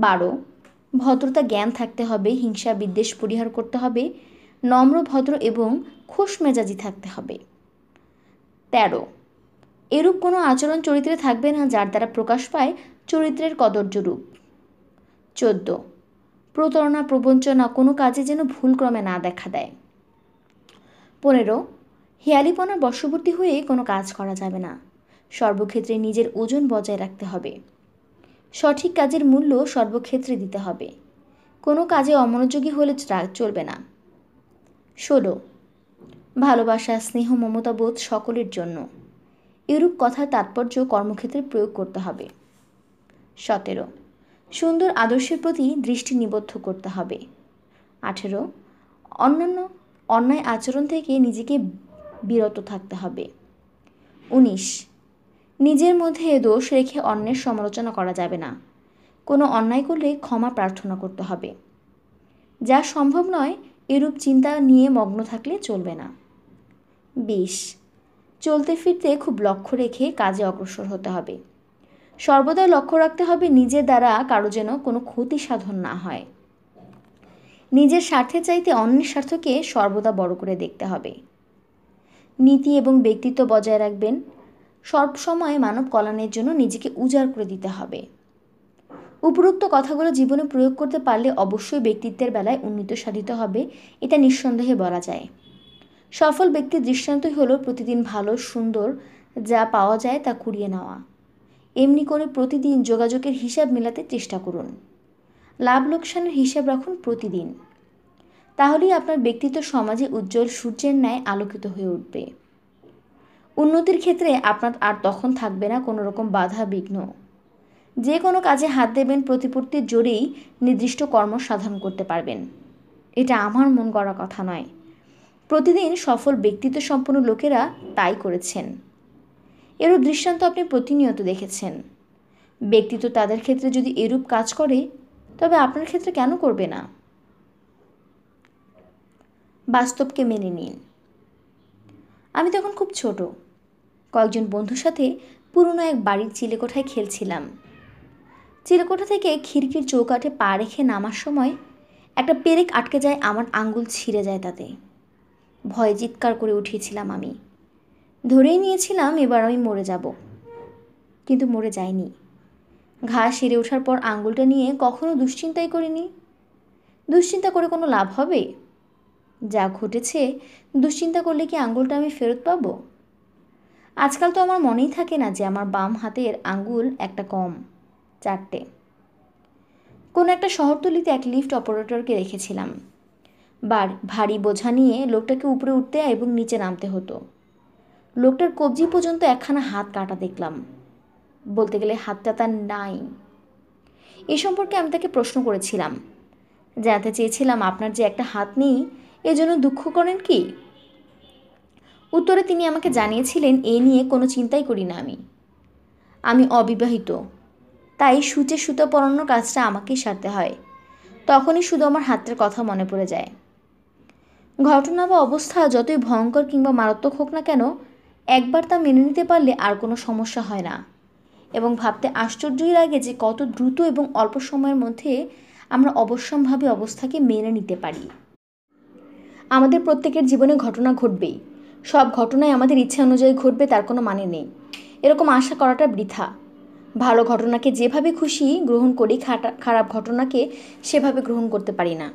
Speaker 1: বারো ভদ্রতা জ্ঞান থাকতে হবে হিংসা বিদ্বেষ পরিহার করতে হবে নম্র ভদ্র এবং খোশ মেজাজি থাকতে হবে তেরো এরূপ কোনো আচরণ চরিত্রে থাকবে না যার দ্বারা প্রকাশ পায় চরিত্রের কদর্য রূপ চোদ্দ প্রতারণা প্রবঞ্চনা কোনো কাজে যেন ভুলক্রমে না দেখা দেয় পনেরো হেয়ালিপনা বশবর্তী হয়ে কোনো কাজ করা যাবে না সর্বক্ষেত্রে নিজের ওজন বজায় রাখতে হবে সঠিক কাজের মূল্য সর্বক্ষেত্রে দিতে হবে কোনো কাজে অমনোযোগী হলে চলবে না ষোলো ভালোবাসা স্নেহ মমতা বোধ সকলের জন্য এরূপ কথার তাৎপর্য কর্মক্ষেত্রে প্রয়োগ করতে হবে সতেরো সুন্দর আদর্শের প্রতি দৃষ্টি নিবদ্ধ করতে হবে আঠেরো অন্যান্য অন্যায় আচরণ থেকে নিজেকে বিরত থাকতে হবে উনিশ নিজের মধ্যে দোষ রেখে অন্যের সমালোচনা করা যাবে না কোনো অন্যায় করলে ক্ষমা প্রার্থনা করতে হবে যা সম্ভব নয় এরূপ চিন্তা নিয়ে মগ্ন থাকলে চলবে না বিশ চলতে ফিরতে খুব লক্ষ্য রেখে কাজে অগ্রসর হতে হবে সর্বদা লক্ষ্য রাখতে হবে নিজের দ্বারা কারো যেন কোনো ক্ষতি সাধন না হয় নিজের স্বার্থে চাইতে অন্যের স্বার্থকে সর্বদা বড় করে দেখতে হবে নীতি এবং ব্যক্তিত্ব বজায় রাখবেন সবসময় মানব কল্যাণের জন্য নিজেকে উজাড় করে দিতে হবে উপরোক্ত কথাগুলো জীবনে প্রয়োগ করতে পারলে অবশ্যই ব্যক্তিত্বের বেলায় উন্নীত সাধিত হবে এটা নিঃসন্দেহে বলা যায় সফল ব্যক্তির দৃষ্টান্তই হলো প্রতিদিন ভালো সুন্দর যা পাওয়া যায় তা কুড়িয়ে নেওয়া এমনি করে প্রতিদিন যোগাযোগের হিসাব মেলাতে চেষ্টা করুন লাভ লোকসানের হিসাব রাখুন প্রতিদিন তাহলেই আপনার ব্যক্তিত্ব সমাজে উজ্জ্বল সূর্যের ন্যায় আলোকিত হয়ে উঠবে উন্নতির ক্ষেত্রে আপনার আর তখন থাকবে না কোনো রকম বাধা বিঘ্ন যে কোনো কাজে হাত দেবেন প্রতিপত্তির জোরেই নির্দিষ্ট কর্ম সাধন করতে পারবেন এটা আমার মন করা কথা নয় প্রতিদিন সফল ব্যক্তিত্ব সম্পন্ন লোকেরা তাই করেছেন এরও দৃষ্টান্ত আপনি প্রতিনিয়ত দেখেছেন ব্যক্তিত্ব তাদের ক্ষেত্রে যদি এরূপ কাজ করে তবে আপনার ক্ষেত্রে কেন করবে না বাস্তবকে মেনে নিন আমি তখন খুব ছোট কয়েকজন বন্ধুর সাথে পুরনো এক বাড়ির চিলেকোঠায় খেলছিলাম চিলেকোঠা থেকে খিড়কির চৌকাঠে পা রেখে নামার সময় একটা পেরেক আটকে যায় আমার আঙ্গুল ছিঁড়ে যায় তাতে ভয় চিৎকার করে উঠিয়েছিলাম আমি ধরেই নিয়েছিলাম এবার আমি মরে যাব কিন্তু মরে যায়নি ঘাস সেরে ওঠার পর আঙুলটা নিয়ে কখনো দুশ্চিন্তাই করিনি দুশ্চিন্তা করে কোনো লাভ হবে যা ঘটেছে দুশ্চিন্তা করলে কি আঙুলটা আমি ফেরত পাব আজকাল তো আমার মনেই থাকে না যে আমার বাম হাতের আঙুল একটা কম চারটে কোনো একটা শহরতলিতে এক লিফট অপারেটরকে রেখেছিলাম বার ভারী বোঝা নিয়ে লোকটাকে উপরে উঠতে এবং নিচে নামতে হতো লোকটার কবজি পর্যন্ত একখানা হাত কাটা দেখলাম বলতে গেলে হাতটা তার নাই এ সম্পর্কে আমি তাকে প্রশ্ন করেছিলাম জানতে চেয়েছিলাম আপনার যে একটা হাত নেই এজন্য দুঃখ করেন কি উত্তরে তিনি আমাকে জানিয়েছিলেন এ নিয়ে কোনো চিন্তাই করি না আমি আমি অবিবাহিত তাই সুচে সুতো পরানোর কাজটা আমাকেই সারতে হয় তখনই শুধু আমার হাতের কথা মনে পড়ে যায় ঘটনা বা অবস্থা যতই ভয়ঙ্কর কিংবা মারাত্মক হোক না কেন একবার তা মেনে নিতে পারলে আর কোনো সমস্যা হয় না এবং ভাবতে আশ্চর্যই লাগে যে কত দ্রুত এবং অল্প সময়ের মধ্যে আমরা অবশ্যমভাবে অবস্থাকে মেনে নিতে পারি আমাদের প্রত্যেকের জীবনে ঘটনা ঘটবেই সব ঘটনাই আমাদের ইচ্ছা অনুযায়ী ঘটবে তার কোনো মানে নেই এরকম আশা করাটা বৃথা ভালো ঘটনাকে যেভাবে খুশি গ্রহণ করি খারাপ ঘটনাকে সেভাবে গ্রহণ করতে পারি না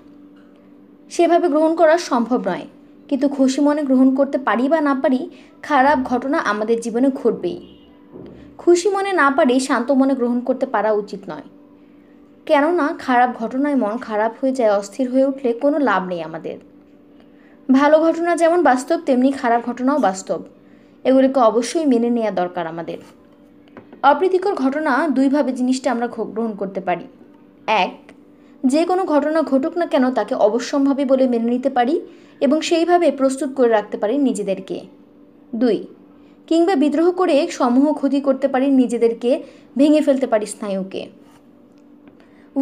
Speaker 1: সেভাবে গ্রহণ করা সম্ভব নয় কিন্তু খুশি মনে গ্রহণ করতে পারি বা না পারি খারাপ ঘটনা আমাদের জীবনে ঘটবেই খুশি মনে না পারি শান্ত মনে গ্রহণ করতে পারা উচিত নয় কেননা খারাপ ঘটনায় মন খারাপ হয়ে যায় অস্থির হয়ে উঠলে কোনো লাভ নেই আমাদের ভালো ঘটনা যেমন বাস্তব তেমনি খারাপ ঘটনাও বাস্তব এগুলিকে অবশ্যই মেনে নেওয়া দরকার আমাদের অপ্রীতিকর ঘটনা দুইভাবে জিনিসটা আমরা গ্রহণ করতে পারি এক যে কোনো ঘটনা ঘটুক না কেন তাকে অবশ্যম্ভাবী বলে মেনে নিতে পারি এবং সেইভাবে প্রস্তুত করে রাখতে পারি নিজেদেরকে দুই কিংবা বিদ্রোহ করে সমূহ ক্ষতি করতে পারি নিজেদেরকে ভেঙে ফেলতে পারি স্নায়ুকে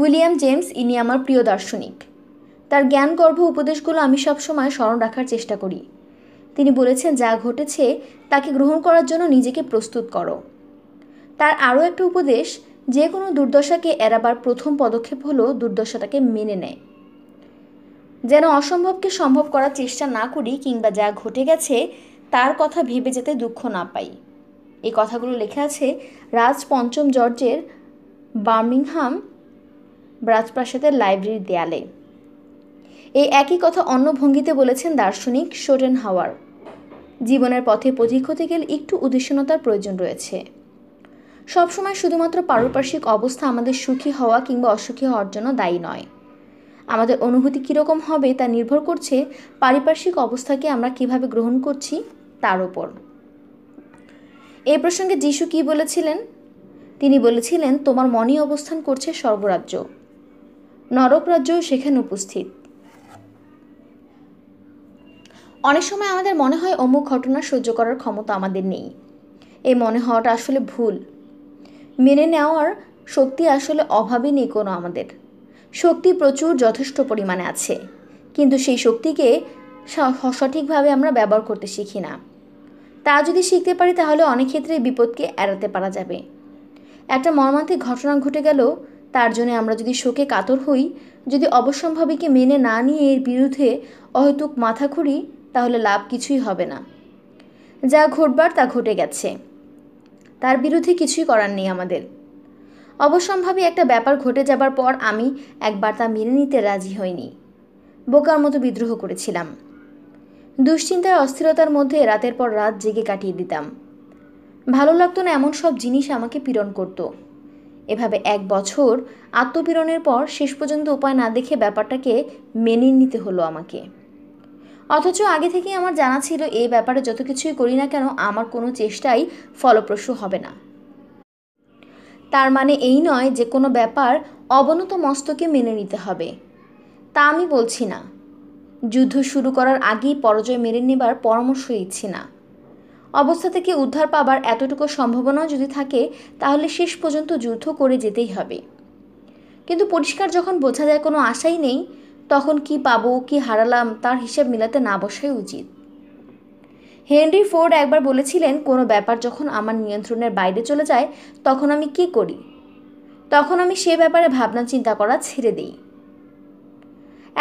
Speaker 1: উইলিয়াম জেমস ইনি আমার প্রিয় দার্শনিক তার জ্ঞানগর্ভ উপদেশগুলো আমি সবসময় স্মরণ রাখার চেষ্টা করি তিনি বলেছেন যা ঘটেছে তাকে গ্রহণ করার জন্য নিজেকে প্রস্তুত করো তার আরও একটা উপদেশ যে কোনো দুর্দশাকে এড়াবার প্রথম পদক্ষেপ হলো দুর্দশাটাকে মেনে নেয় যেন অসম্ভবকে সম্ভব করার চেষ্টা না করি কিংবা যা ঘটে গেছে তার কথা ভেবে যেতে দুঃখ না পাই এই কথাগুলো লেখা আছে রাজ পঞ্চম জর্জের বার্মিংহাম রাজপ্রাসাদের লাইব্রেরির দেয়ালে এই একই কথা অন্য ভঙ্গিতে বলেছেন দার্শনিক শোটেন হাওয়ার জীবনের পথে পথিক্ষতে গেলে একটু উদ্দেশ্যনতার প্রয়োজন রয়েছে সবসময় শুধুমাত্র পারিপার্শ্বিক অবস্থা আমাদের সুখী হওয়া কিংবা অসুখী হওয়ার জন্য দায়ী নয় আমাদের অনুভূতি কীরকম হবে তা নির্ভর করছে পারিপার্শ্বিক অবস্থাকে আমরা কিভাবে গ্রহণ করছি তার ওপর এই প্রসঙ্গে যিশু কি বলেছিলেন তিনি বলেছিলেন তোমার মনই অবস্থান করছে সর্বরাজ্য নরক রাজ্যও সেখানে উপস্থিত অনেক সময় আমাদের মনে হয় অমুক ঘটনা সহ্য করার ক্ষমতা আমাদের নেই এই মনে হওয়াটা আসলে ভুল মেনে নেওয়ার শক্তি আসলে অভাবই নেই কোনো আমাদের শক্তি প্রচুর যথেষ্ট পরিমাণে আছে কিন্তু সেই শক্তিকে সঠিকভাবে আমরা ব্যবহার করতে শিখি না তা যদি শিখতে পারি তাহলে অনেক ক্ষেত্রে বিপদকে এড়াতে পারা যাবে একটা মর্মান্তিক ঘটনা ঘটে গেল তার জন্য আমরা যদি শোকে কাতর হই যদি অবশ্যম্ভাবীকে মেনে না নিয়ে এর বিরুদ্ধে অহেতুক মাথা খুঁড়ি তাহলে লাভ কিছুই হবে না যা ঘটবার তা ঘটে গেছে তার বিরুদ্ধে কিছুই করার নেই আমাদের অবশ্যম্ভাবী একটা ব্যাপার ঘটে যাবার পর আমি একবার তা মেনে নিতে রাজি হইনি বোকার মতো বিদ্রোহ করেছিলাম দুশ্চিন্তায় অস্থিরতার মধ্যে রাতের পর রাত জেগে কাটিয়ে দিতাম ভালো লাগতো না এমন সব জিনিস আমাকে পীড়ন করত এভাবে এক বছর আত্মপীড়নের পর শেষ পর্যন্ত উপায় না দেখে ব্যাপারটাকে মেনে নিতে হলো আমাকে অথচ আগে থেকে আমার জানা ছিল এই ব্যাপারে যত কিছুই করি না কেন আমার কোনো চেষ্টাই ফলপ্রসূ হবে না তার মানে এই নয় যে কোনো ব্যাপার অবনত মস্তকে মেনে নিতে হবে তা আমি বলছি না যুদ্ধ শুরু করার আগেই পরাজয় মেনে নেবার পরামর্শ দিচ্ছি না অবস্থা থেকে উদ্ধার পাবার এতটুকু সম্ভাবনাও যদি থাকে তাহলে শেষ পর্যন্ত যুদ্ধ করে যেতেই হবে কিন্তু পরিষ্কার যখন বোঝা যায় কোনো আশাই নেই তখন কি পাবো কি হারালাম তার হিসেব মিলাতে না বসাই উচিত হেনরি ফোর্ড একবার বলেছিলেন কোনো ব্যাপার যখন আমার নিয়ন্ত্রণের বাইরে চলে যায় তখন আমি কি করি তখন আমি সে ব্যাপারে ভাবনা চিন্তা করা ছেড়ে দিই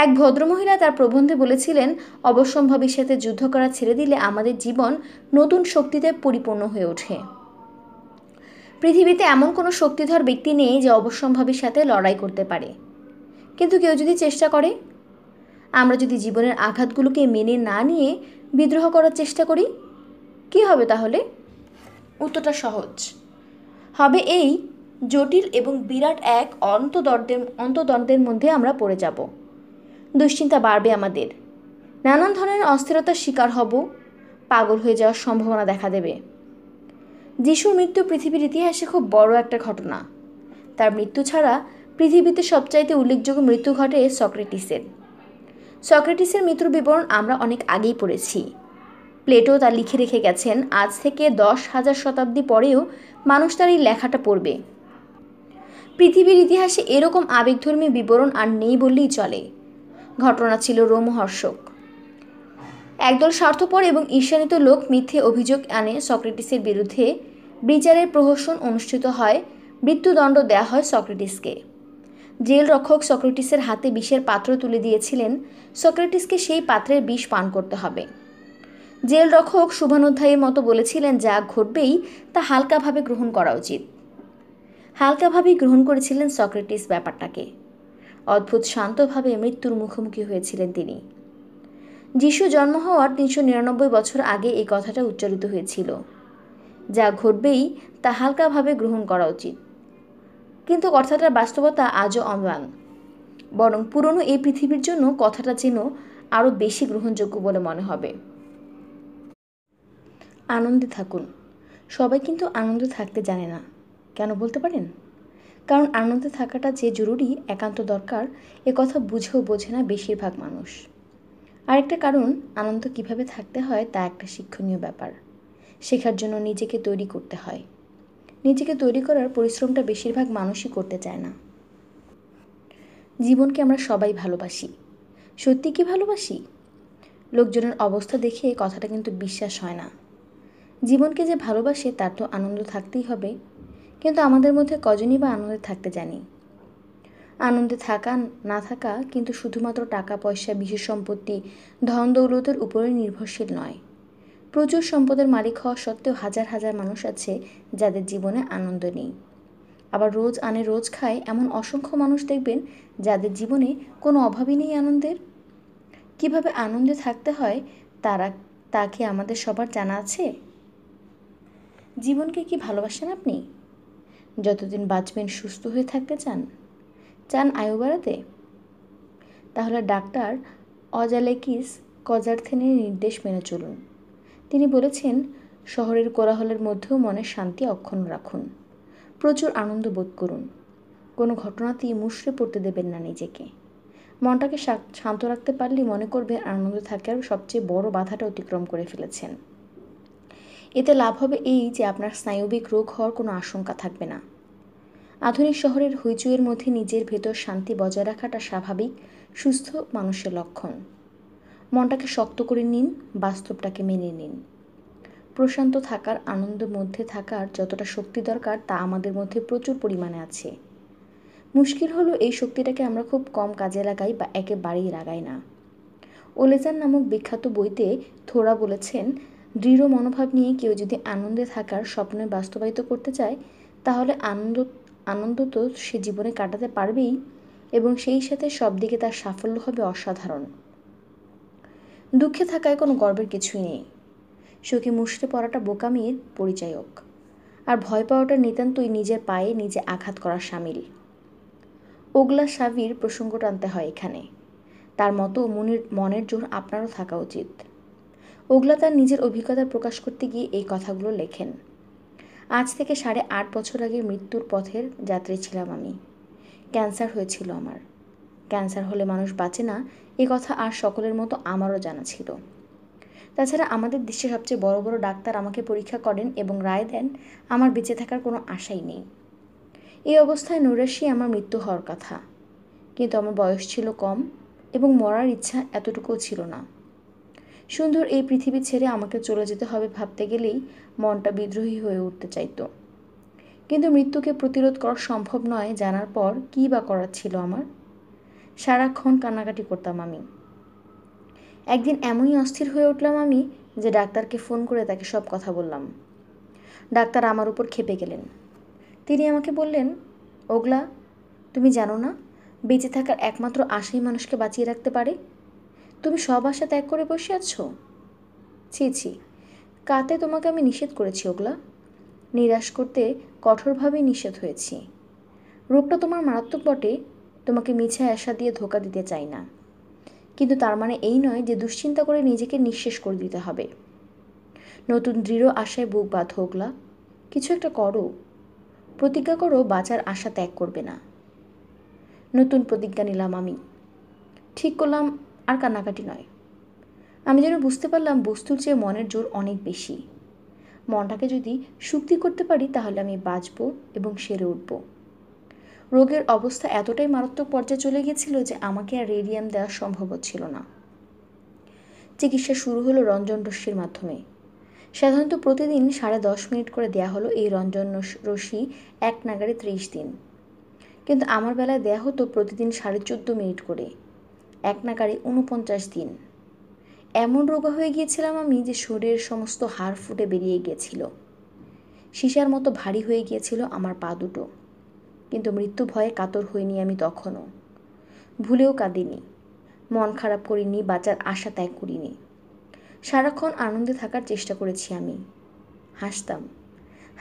Speaker 1: এক ভদ্রমহিলা তার প্রবন্ধে বলেছিলেন অবশ্যম্ভাবীর সাথে যুদ্ধ করা ছেড়ে দিলে আমাদের জীবন নতুন শক্তিতে পরিপূর্ণ হয়ে ওঠে পৃথিবীতে এমন কোনো শক্তিধর ব্যক্তি নেই যে অবশ্যম্ভাবীর সাথে লড়াই করতে পারে কিন্তু কেউ যদি চেষ্টা করে আমরা যদি জীবনের আঘাতগুলোকে মেনে না নিয়ে বিদ্রোহ করার চেষ্টা করি কি হবে তাহলে উত্তরটা সহজ হবে এই জটিল এবং বিরাট এক অন্তদর্দের অন্তদ্বন্দ্বের মধ্যে আমরা পড়ে যাব দুশ্চিন্তা বাড়বে আমাদের নানান ধরনের অস্থিরতার শিকার হব পাগল হয়ে যাওয়ার সম্ভাবনা দেখা দেবে যিশুর মৃত্যু পৃথিবীর ইতিহাসে খুব বড় একটা ঘটনা তার মৃত্যু ছাড়া পৃথিবীতে সবচাইতে উল্লেখযোগ্য মৃত্যু ঘটে সক্রেটিসের সক্রেটিসের মৃত্যুর বিবরণ আমরা অনেক আগেই পড়েছি প্লেটো তা লিখে রেখে গেছেন আজ থেকে দশ হাজার শতাব্দী পরেও মানুষ তার এই লেখাটা পড়বে পৃথিবীর ইতিহাসে এরকম আবেগধর্মী বিবরণ আর নেই বললেই চলে ঘটনা ছিল রোমহর্ষক একদল স্বার্থপর এবং ঈর্ষানিত লোক মিথ্যে অভিযোগ আনে সক্রেটিসের বিরুদ্ধে বিচারের প্রহসন অনুষ্ঠিত হয় মৃত্যুদণ্ড দেওয়া হয় সক্রেটিসকে জেল রক্ষক সক্রেটিসের হাতে বিষের পাত্র তুলে দিয়েছিলেন সক্রেটিসকে সেই পাত্রের বিষ পান করতে হবে জেল রক্ষক শুভানুধ্যায়ের মতো বলেছিলেন যা ঘটবেই তা হালকাভাবে গ্রহণ করা উচিত হালকাভাবেই গ্রহণ করেছিলেন সক্রেটিস ব্যাপারটাকে অদ্ভুত শান্তভাবে মৃত্যুর মুখোমুখি হয়েছিলেন তিনি যিশু জন্ম হওয়ার তিনশো নিরানব্বই বছর আগে এই কথাটা উচ্চারিত হয়েছিল যা ঘটবেই তা হালকাভাবে গ্রহণ করা উচিত কিন্তু কথাটার বাস্তবতা আজও অম্লান বরং পুরনো এই পৃথিবীর জন্য কথাটা যেন আরও বেশি গ্রহণযোগ্য বলে মনে হবে আনন্দে থাকুন সবাই কিন্তু আনন্দে থাকতে জানে না কেন বলতে পারেন কারণ আনন্দে থাকাটা যে জরুরি একান্ত দরকার এ কথা বুঝেও বোঝে না বেশিরভাগ মানুষ আরেকটা কারণ আনন্দ কিভাবে থাকতে হয় তা একটা শিক্ষণীয় ব্যাপার শেখার জন্য নিজেকে তৈরি করতে হয় নিজেকে তৈরি করার পরিশ্রমটা বেশিরভাগ মানুষই করতে চায় না জীবনকে আমরা সবাই ভালোবাসি সত্যি কি ভালোবাসি লোকজনের অবস্থা দেখে কথাটা কিন্তু বিশ্বাস হয় না জীবনকে যে ভালোবাসে তার তো আনন্দ থাকতেই হবে কিন্তু আমাদের মধ্যে কজনই বা আনন্দে থাকতে জানি আনন্দে থাকা না থাকা কিন্তু শুধুমাত্র টাকা পয়সা বিশেষ সম্পত্তি ধন দৌলতের উপরে নির্ভরশীল নয় প্রচুর সম্পদের মালিক হওয়া সত্ত্বেও হাজার হাজার মানুষ আছে যাদের জীবনে আনন্দ নেই আবার রোজ আনে রোজ খায় এমন অসংখ্য মানুষ দেখবেন যাদের জীবনে কোনো অভাবই নেই আনন্দের কিভাবে আনন্দে থাকতে হয় তারা তাকে আমাদের সবার জানা আছে জীবনকে কি ভালোবাসেন আপনি যতদিন বাঁচবেন সুস্থ হয়ে থাকতে চান চান আয়ু বাড়াতে তাহলে ডাক্তার অজালেকিস কজার্থেনের নির্দেশ মেনে চলুন তিনি বলেছেন শহরের কোলাহলের মধ্যেও মনের শান্তি অক্ষুণ্ণ রাখুন প্রচুর আনন্দ বোধ করুন কোনো ঘটনাতেই মুশড়ে পড়তে দেবেন না নিজেকে মনটাকে শান্ত রাখতে পারলে মনে করবে আনন্দ থাকার সবচেয়ে বড় বাধাটা অতিক্রম করে ফেলেছেন এতে লাভ হবে এই যে আপনার স্নায়বিক রোগ হওয়ার কোনো আশঙ্কা থাকবে না আধুনিক শহরের হইচুয়ের মধ্যে নিজের ভেতর শান্তি বজায় রাখাটা স্বাভাবিক সুস্থ মানুষের লক্ষণ মনটাকে শক্ত করে নিন বাস্তবটাকে মেনে নিন প্রশান্ত থাকার আনন্দের মধ্যে থাকার যতটা শক্তি দরকার তা আমাদের মধ্যে প্রচুর পরিমাণে আছে মুশকিল হলো এই শক্তিটাকে আমরা খুব কম কাজে লাগাই বা একেবারেই লাগাই না ওলেজান নামক বিখ্যাত বইতে থোরা বলেছেন দৃঢ় মনোভাব নিয়ে কেউ যদি আনন্দে থাকার স্বপ্নে বাস্তবায়িত করতে চায় তাহলে আনন্দ আনন্দ তো সে জীবনে কাটাতে পারবেই এবং সেই সাথে সব দিকে তার সাফল্য হবে অসাধারণ দুঃখে থাকায় কোনো গর্বের কিছুই নেই সুখে মুশড়ে পড়াটা বোকামির পরিচায়ক আর ভয় পাওয়াটা নিতান্তই নিজের পায়ে নিজে আঘাত করার সামিল ওগলা সাবির প্রসঙ্গ টানতে হয় এখানে তার মতো মনির মনের জোর আপনারও থাকা উচিত ওগলা তার নিজের অভিজ্ঞতা প্রকাশ করতে গিয়ে এই কথাগুলো লেখেন আজ থেকে সাড়ে আট বছর আগে মৃত্যুর পথের যাত্রী ছিলাম আমি ক্যান্সার হয়েছিল আমার ক্যান্সার হলে মানুষ বাঁচে না এ কথা আর সকলের মতো আমারও জানা ছিল তাছাড়া আমাদের দেশে সবচেয়ে বড় বড় ডাক্তার আমাকে পরীক্ষা করেন এবং রায় দেন আমার বেঁচে থাকার কোনো আশাই নেই এই অবস্থায় নৈরাশি আমার মৃত্যু হওয়ার কথা কিন্তু আমার বয়স ছিল কম এবং মরার ইচ্ছা এতটুকুও ছিল না সুন্দর এই পৃথিবী ছেড়ে আমাকে চলে যেতে হবে ভাবতে গেলেই মনটা বিদ্রোহী হয়ে উঠতে চাইত কিন্তু মৃত্যুকে প্রতিরোধ করা সম্ভব নয় জানার পর কী বা করার ছিল আমার সারাক্ষণ কান্নাকাটি করতাম আমি একদিন এমনই অস্থির হয়ে উঠলাম আমি যে ডাক্তারকে ফোন করে তাকে সব কথা বললাম ডাক্তার আমার উপর খেপে গেলেন তিনি আমাকে বললেন ওগলা তুমি জানো না বেঁচে থাকার একমাত্র আশাই মানুষকে বাঁচিয়ে রাখতে পারে তুমি সব আশা ত্যাগ করে বসে আছো ছি ছি কাতে তোমাকে আমি নিষেধ করেছি ওগলা নিরাশ করতে কঠোরভাবে নিষেধ হয়েছি রোগটা তোমার মারাত্মক বটে তোমাকে মিছে আশা দিয়ে ধোকা দিতে চাই না কিন্তু তার মানে এই নয় যে দুশ্চিন্তা করে নিজেকে নিঃশেষ করে দিতে হবে নতুন দৃঢ় আশায় বুক বা ধোকলা কিছু একটা করো প্রতিজ্ঞা করো বাঁচার আশা ত্যাগ করবে না নতুন প্রতিজ্ঞা নিলাম আমি ঠিক করলাম আর কান্নাকাটি নয় আমি যেন বুঝতে পারলাম বস্তুর চেয়ে মনের জোর অনেক বেশি মনটাকে যদি শুক্তি করতে পারি তাহলে আমি বাঁচব এবং সেরে উঠবো রোগের অবস্থা এতটাই মারাত্মক পর্যায়ে চলে গিয়েছিল যে আমাকে আর রেডিয়াম দেওয়া সম্ভব ছিল না চিকিৎসা শুরু হলো রঞ্জন রশ্মির মাধ্যমে সাধারণত প্রতিদিন সাড়ে দশ মিনিট করে দেয়া হলো এই রঞ্জন রশ্মি এক নাগারে ত্রিশ দিন কিন্তু আমার বেলায় দেয়া হতো প্রতিদিন সাড়ে চোদ্দ মিনিট করে এক নাগারে উনপঞ্চাশ দিন এমন রোগা হয়ে গিয়েছিলাম আমি যে শরীরের সমস্ত হাড় ফুটে বেরিয়ে গিয়েছিল সিসার মতো ভারী হয়ে গিয়েছিল আমার পা দুটো কিন্তু মৃত্যু ভয়ে কাতর হইনি আমি তখনও ভুলেও কাঁদিনি মন খারাপ করিনি বাঁচার আশা ত্যাগ করিনি সারাক্ষণ আনন্দে থাকার চেষ্টা করেছি আমি হাসতাম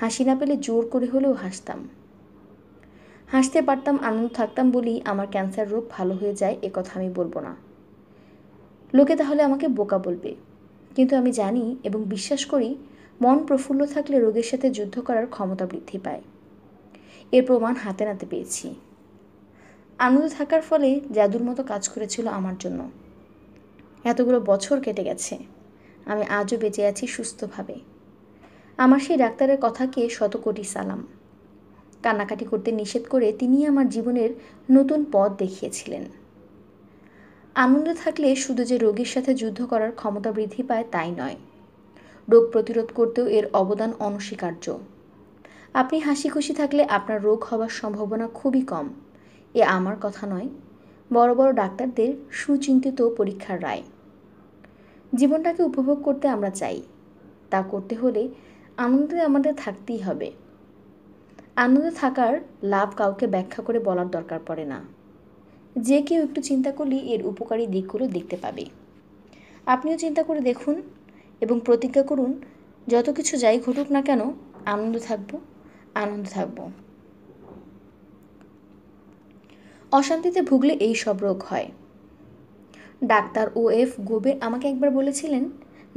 Speaker 1: হাসি না পেলে জোর করে হলেও হাসতাম হাসতে পারতাম আনন্দ থাকতাম বলি আমার ক্যান্সার রোগ ভালো হয়ে যায় এ কথা আমি বলবো না লোকে তাহলে আমাকে বোকা বলবে কিন্তু আমি জানি এবং বিশ্বাস করি মন প্রফুল্ল থাকলে রোগের সাথে যুদ্ধ করার ক্ষমতা বৃদ্ধি পায় এর প্রমাণ হাতে নাতে পেয়েছি আনন্দ থাকার ফলে জাদুর মতো কাজ করেছিল আমার জন্য এতগুলো বছর কেটে গেছে আমি আজও বেঁচে আছি সুস্থভাবে আমার সেই ডাক্তারের কথাকে শত কোটি সালাম কান্নাকাটি করতে নিষেধ করে তিনি আমার জীবনের নতুন পথ দেখিয়েছিলেন আনন্দে থাকলে শুধু যে রোগীর সাথে যুদ্ধ করার ক্ষমতা বৃদ্ধি পায় তাই নয় রোগ প্রতিরোধ করতেও এর অবদান অনস্বীকার্য আপনি হাসি খুশি থাকলে আপনার রোগ হওয়ার সম্ভাবনা খুবই কম এ আমার কথা নয় বড় বড় ডাক্তারদের সুচিন্তিত পরীক্ষার রায় জীবনটাকে উপভোগ করতে আমরা চাই তা করতে হলে আনন্দে আমাদের থাকতেই হবে আনন্দে থাকার লাভ কাউকে ব্যাখ্যা করে বলার দরকার পড়ে না যে কেউ একটু চিন্তা করলে এর উপকারী দিকগুলো দেখতে পাবে আপনিও চিন্তা করে দেখুন এবং প্রতিজ্ঞা করুন যত কিছু যাই ঘটুক না কেন আনন্দ থাকবো আনন্দ থাকব অশান্তিতে ভুগলে এই সব রোগ হয় ডাক্তার ও এফ গোবে আমাকে একবার বলেছিলেন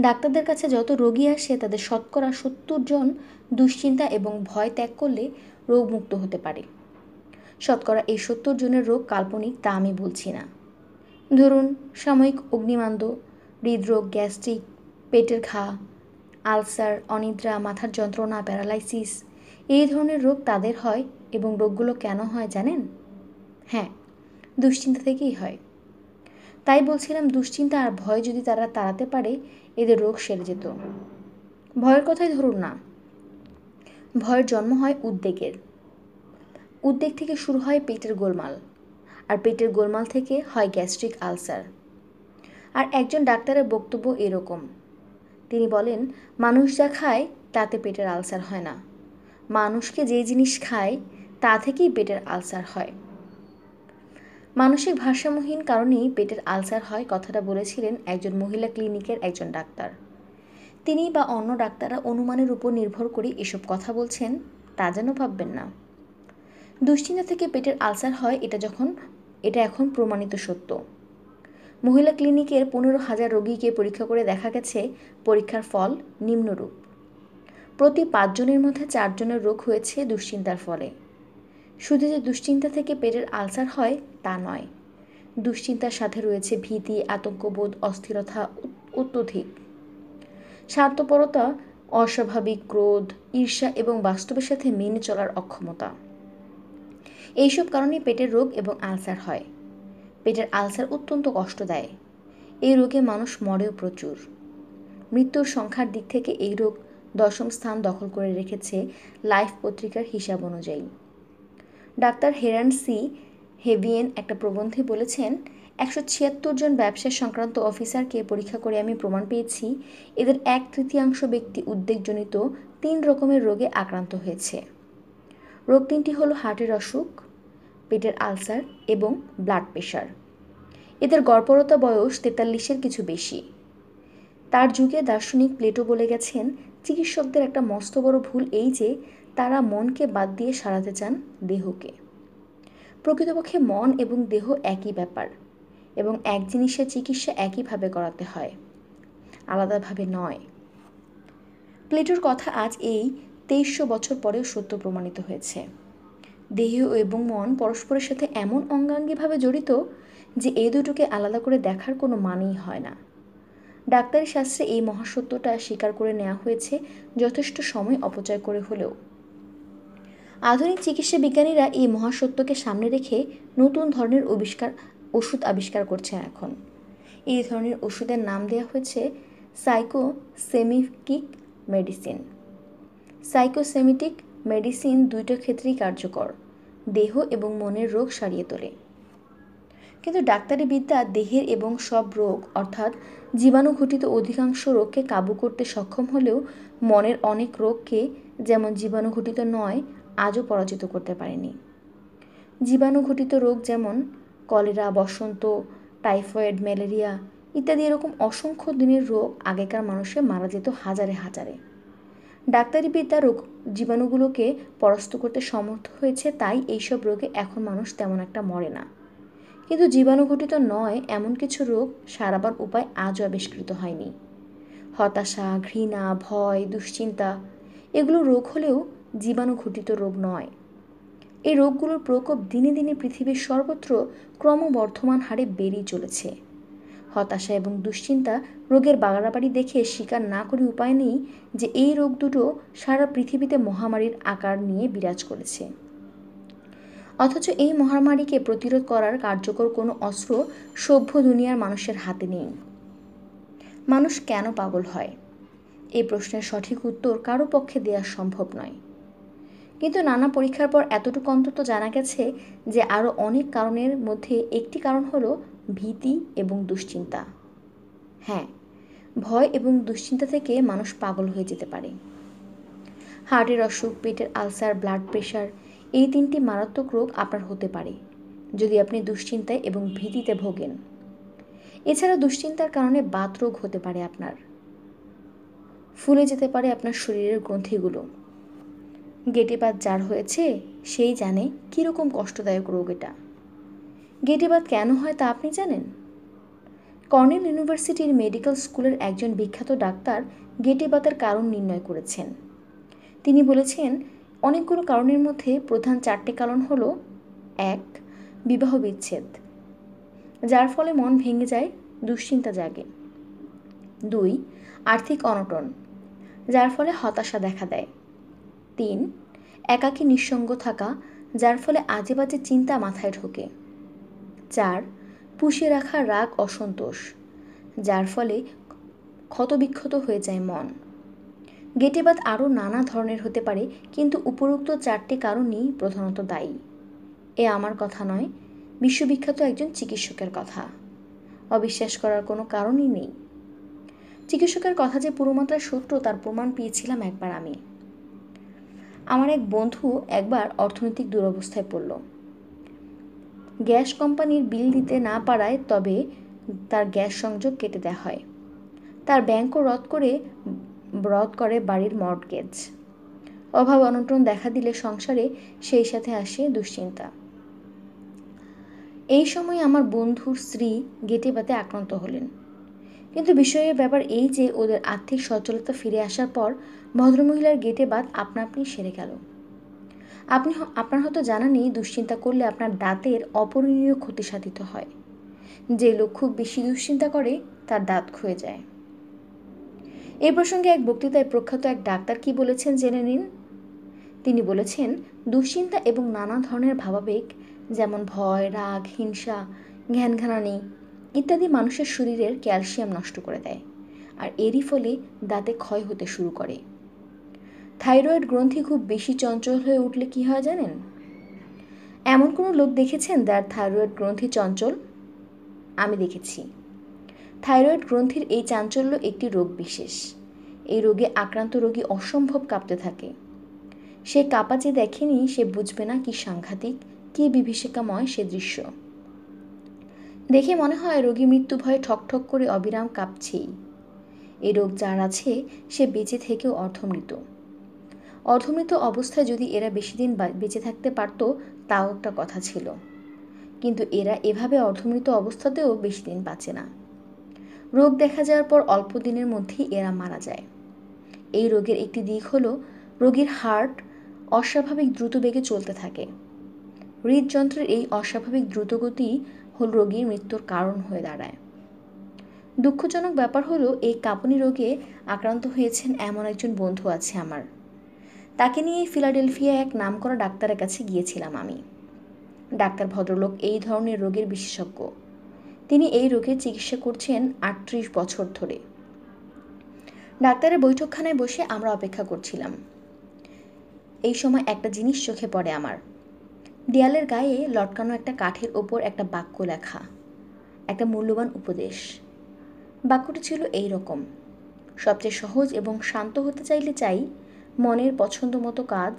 Speaker 1: ডাক্তারদের কাছে যত রোগী আসে তাদের শতকরা সত্তর জন দুশ্চিন্তা এবং ভয় ত্যাগ করলে রোগমুক্ত হতে পারে শতকরা এই সত্তর জনের রোগ কাল্পনিক তা আমি বলছি না ধরুন সাময়িক অগ্নিমান্দ হৃদরোগ গ্যাস্ট্রিক পেটের ঘা আলসার অনিদ্রা মাথার যন্ত্রণা প্যারালাইসিস এই ধরনের রোগ তাদের হয় এবং রোগগুলো কেন হয় জানেন হ্যাঁ দুশ্চিন্তা থেকেই হয় তাই বলছিলাম দুশ্চিন্তা আর ভয় যদি তারা তাড়াতে পারে এদের রোগ সেরে যেত ভয়ের কথাই ধরুন না ভয়ের জন্ম হয় উদ্বেগের উদ্বেগ থেকে শুরু হয় পেটের গোলমাল আর পেটের গোলমাল থেকে হয় গ্যাস্ট্রিক আলসার আর একজন ডাক্তারের বক্তব্য এরকম তিনি বলেন মানুষ যা খায় তাতে পেটের আলসার হয় না মানুষকে যে জিনিস খায় তা থেকেই পেটের আলসার হয় মানসিক ভারসাম্যহীন কারণেই পেটের আলসার হয় কথাটা বলেছিলেন একজন মহিলা ক্লিনিকের একজন ডাক্তার তিনি বা অন্য ডাক্তাররা অনুমানের উপর নির্ভর করে এসব কথা বলছেন তা যেন ভাববেন না দুশ্চিন্তা থেকে পেটের আলসার হয় এটা যখন এটা এখন প্রমাণিত সত্য মহিলা ক্লিনিকের পনেরো হাজার রোগীকে পরীক্ষা করে দেখা গেছে পরীক্ষার ফল নিম্নরূপ প্রতি পাঁচজনের মধ্যে চারজনের রোগ হয়েছে দুশ্চিন্তার ফলে শুধু যে দুশ্চিন্তা থেকে পেটের আলসার হয় তা নয় দুশ্চিন্তার সাথে রয়েছে ভীতি আতঙ্কবোধ অস্থিরতা অত্যধিক স্বার্থপরতা অস্বাভাবিক ক্রোধ ঈর্ষা এবং বাস্তবের সাথে মেনে চলার অক্ষমতা এইসব কারণে পেটের রোগ এবং আলসার হয় পেটের আলসার অত্যন্ত কষ্ট দেয় এই রোগে মানুষ মরেও প্রচুর মৃত্যুর সংখ্যার দিক থেকে এই রোগ দশম স্থান দখল করে রেখেছে লাইফ পত্রিকার হিসাব অনুযায়ী ডাক্তার হেরান সি হেভিয়েন একটা প্রবন্ধে বলেছেন একশো ছিয়াত্তর জন ব্যবসা সংক্রান্ত অফিসারকে পরীক্ষা করে আমি প্রমাণ পেয়েছি এদের এক তৃতীয়াংশ ব্যক্তি উদ্বেগজনিত তিন রকমের রোগে আক্রান্ত হয়েছে রোগ তিনটি হলো হার্টের অসুখ পেটের আলসার এবং ব্লাড প্রেশার এদের গড়পরতা বয়স তেতাল্লিশের কিছু বেশি তার যুগে দার্শনিক প্লেটো বলে গেছেন চিকিৎসকদের একটা মস্ত বড় ভুল এই যে তারা মনকে বাদ দিয়ে সারাতে চান দেহকে প্রকৃতপক্ষে মন এবং দেহ একই ব্যাপার এবং এক জিনিসের চিকিৎসা একইভাবে করাতে হয় আলাদাভাবে নয় প্লেটোর কথা আজ এই তেইশশো বছর পরেও সত্য প্রমাণিত হয়েছে দেহ এবং মন পরস্পরের সাথে এমন অঙ্গাঙ্গিভাবে জড়িত যে এই দুটোকে আলাদা করে দেখার কোনো মানেই হয় না ডাক্তারি শাস্ত্রে এই মহাসত্যটা স্বীকার করে নেওয়া হয়েছে যথেষ্ট সময় অপচয় করে হলেও আধুনিক চিকিৎসা বিজ্ঞানীরা এই মহাসত্যকে সামনে রেখে নতুন ধরনের আবিষ্কার ওষুধ আবিষ্কার করছে এখন এই ধরনের ওষুধের নাম দেওয়া হয়েছে সাইকোসেমিকিক মেডিসিন সাইকোসেমিটিক মেডিসিন দুইটা ক্ষেত্রেই কার্যকর দেহ এবং মনের রোগ সারিয়ে তোলে কিন্তু ডাক্তারি বিদ্যা দেহের এবং সব রোগ অর্থাৎ জীবাণুঘটিত অধিকাংশ রোগকে কাবু করতে সক্ষম হলেও মনের অনেক রোগকে যেমন জীবাণুঘটিত নয় আজও পরাজিত করতে পারেনি জীবাণুঘটিত রোগ যেমন কলেরা বসন্ত টাইফয়েড ম্যালেরিয়া ইত্যাদি এরকম অসংখ্য দিনের রোগ আগেকার মানুষে মারা যেত হাজারে হাজারে ডাক্তারিবিদ্যা রোগ জীবাণুগুলোকে পরাস্ত করতে সমর্থ হয়েছে তাই এইসব রোগে এখন মানুষ তেমন একটা মরে না কিন্তু জীবাণুঘটিত নয় এমন কিছু রোগ সারাবার উপায় আজও আবিষ্কৃত হয়নি হতাশা ঘৃণা ভয় দুশ্চিন্তা এগুলো রোগ হলেও জীবাণুঘটিত রোগ নয় এই রোগগুলোর প্রকোপ দিনে দিনে পৃথিবীর সর্বত্র ক্রমবর্ধমান হারে বেড়েই চলেছে হতাশা এবং দুশ্চিন্তা রোগের বাগড়াবাড়ি দেখে স্বীকার না করে উপায় নেই যে এই রোগ দুটো সারা পৃথিবীতে মহামারীর আকার নিয়ে বিরাজ করেছে অথচ এই মহামারীকে প্রতিরোধ করার কার্যকর কোনো অস্ত্র সভ্য দুনিয়ার মানুষের হাতে নেই মানুষ কেন পাগল হয় এই প্রশ্নের সঠিক উত্তর কারো পক্ষে দেওয়া সম্ভব নয় কিন্তু নানা পরীক্ষার পর এতটুকু অন্তত জানা গেছে যে আরও অনেক কারণের মধ্যে একটি কারণ হলো ভীতি এবং দুশ্চিন্তা হ্যাঁ ভয় এবং দুশ্চিন্তা থেকে মানুষ পাগল হয়ে যেতে পারে হার্টের অসুখ পেটের আলসার ব্লাড প্রেশার এই তিনটি মারাত্মক রোগ আপনার হতে পারে যদি আপনি দুশ্চিন্তায় এবং ভীতিতে ভোগেন এছাড়া দুশ্চিন্তার কারণে বাত রোগ হতে পারে আপনার ফুলে যেতে পারে আপনার শরীরের গ্রন্থিগুলো গেটে বাত যার হয়েছে সেই জানে কীরকম কষ্টদায়ক রোগ এটা গেটে বাত কেন হয় তা আপনি জানেন কর্নেল ইউনিভার্সিটির মেডিকেল স্কুলের একজন বিখ্যাত ডাক্তার গেটে বাতের কারণ নির্ণয় করেছেন তিনি বলেছেন অনেকগুলো কারণের মধ্যে প্রধান চারটি কারণ হল এক বিবাহ বিচ্ছেদ যার ফলে মন ভেঙে যায় দুশ্চিন্তা জাগে দুই আর্থিক অনটন যার ফলে হতাশা দেখা দেয় তিন একাকী নিঃসঙ্গ থাকা যার ফলে আজে বাজে চিন্তা মাথায় ঢোকে চার পুষিয়ে রাখা রাগ অসন্তোষ যার ফলে ক্ষতবিক্ষত হয়ে যায় মন গেটেবাদ আরও নানা ধরনের হতে পারে কিন্তু উপরোক্ত চারটি কারণই প্রধানত দায়ী এ আমার কথা নয় বিশ্ববিখ্যাত একজন চিকিৎসকের কথা অবিশ্বাস করার কোনো কারণই নেই চিকিৎসকের কথা যে পুরোমাত্রায় সত্য তার প্রমাণ পেয়েছিলাম একবার আমি আমার এক বন্ধু একবার অর্থনৈতিক দুরবস্থায় পড়ল গ্যাস কোম্পানির বিল দিতে না পারায় তবে তার গ্যাস সংযোগ কেটে দেওয়া হয় তার ব্যাংকও রদ করে ব্রত করে বাড়ির মর্টগেজ অভাব অনটন দেখা দিলে সংসারে সেই সাথে আসে দুশ্চিন্তা এই সময় আমার বন্ধুর স্ত্রী গেটে বাতে আক্রান্ত হলেন কিন্তু বিষয়ের ব্যাপার এই যে ওদের আর্থিক সচ্ছলতা ফিরে আসার পর ভদ্রমহিলার গেটে বাদ আপনা আপনি সেরে গেল আপনি আপনার হয়তো জানা নেই দুশ্চিন্তা করলে আপনার দাঁতের অপরিণীয় ক্ষতি সাধিত হয় যে লোক খুব বেশি দুশ্চিন্তা করে তার দাঁত ক্ষয়ে যায় এ প্রসঙ্গে এক বক্তৃতায় প্রখ্যাত এক ডাক্তার কি বলেছেন জেনে নিন তিনি বলেছেন দুশ্চিন্তা এবং নানা ধরনের ভাবাবেগ যেমন ভয় রাগ হিংসা ঘ্যানঘানানি ইত্যাদি মানুষের শরীরের ক্যালসিয়াম নষ্ট করে দেয় আর এরই ফলে দাঁতে ক্ষয় হতে শুরু করে থাইরয়েড গ্রন্থি খুব বেশি চঞ্চল হয়ে উঠলে কি হয় জানেন এমন কোনো লোক দেখেছেন যার থাইরয়েড গ্রন্থি চঞ্চল আমি দেখেছি থাইরয়েড গ্রন্থির এই চাঞ্চল্য একটি রোগ বিশেষ এই রোগে আক্রান্ত রোগী অসম্ভব কাঁপতে থাকে সে কাঁপা যে দেখেনি সে বুঝবে না কি সাংঘাতিক কি বিভীষিকাময় সে দৃশ্য দেখে মনে হয় রোগী মৃত্যু ভয়ে ঠকঠক করে অবিরাম কাঁপছেই এ রোগ যার আছে সে বেঁচে থেকেও অর্ধমৃত অর্ধমৃত অবস্থায় যদি এরা বেশি দিন বেঁচে থাকতে পারত তাও একটা কথা ছিল কিন্তু এরা এভাবে অর্ধমৃত অবস্থাতেও বেশি দিন বাঁচে না রোগ দেখা যাওয়ার পর অল্প দিনের মধ্যেই এরা মারা যায় এই রোগের একটি দিক হল রোগীর হার্ট অস্বাভাবিক দ্রুত বেগে চলতে থাকে হৃদযন্ত্রের এই অস্বাভাবিক দ্রুতগতি হল রোগীর মৃত্যুর কারণ হয়ে দাঁড়ায় দুঃখজনক ব্যাপার হলো এই কাঁপুনি রোগে আক্রান্ত হয়েছেন এমন একজন বন্ধু আছে আমার তাকে নিয়ে ফিলাডেলফিয়া এক নাম করা ডাক্তারের কাছে গিয়েছিলাম আমি ডাক্তার ভদ্রলোক এই ধরনের রোগের বিশেষজ্ঞ তিনি এই রোগের চিকিৎসা করছেন আটত্রিশ বছর ধরে ডাক্তারের বৈঠকখানায় বসে আমরা অপেক্ষা করছিলাম এই সময় একটা জিনিস চোখে পড়ে আমার দেয়ালের গায়ে লটকানো একটা কাঠের ওপর একটা বাক্য লেখা একটা মূল্যবান উপদেশ বাক্যটি ছিল এই রকম সবচেয়ে সহজ এবং শান্ত হতে চাইলে চাই মনের পছন্দ মতো কাজ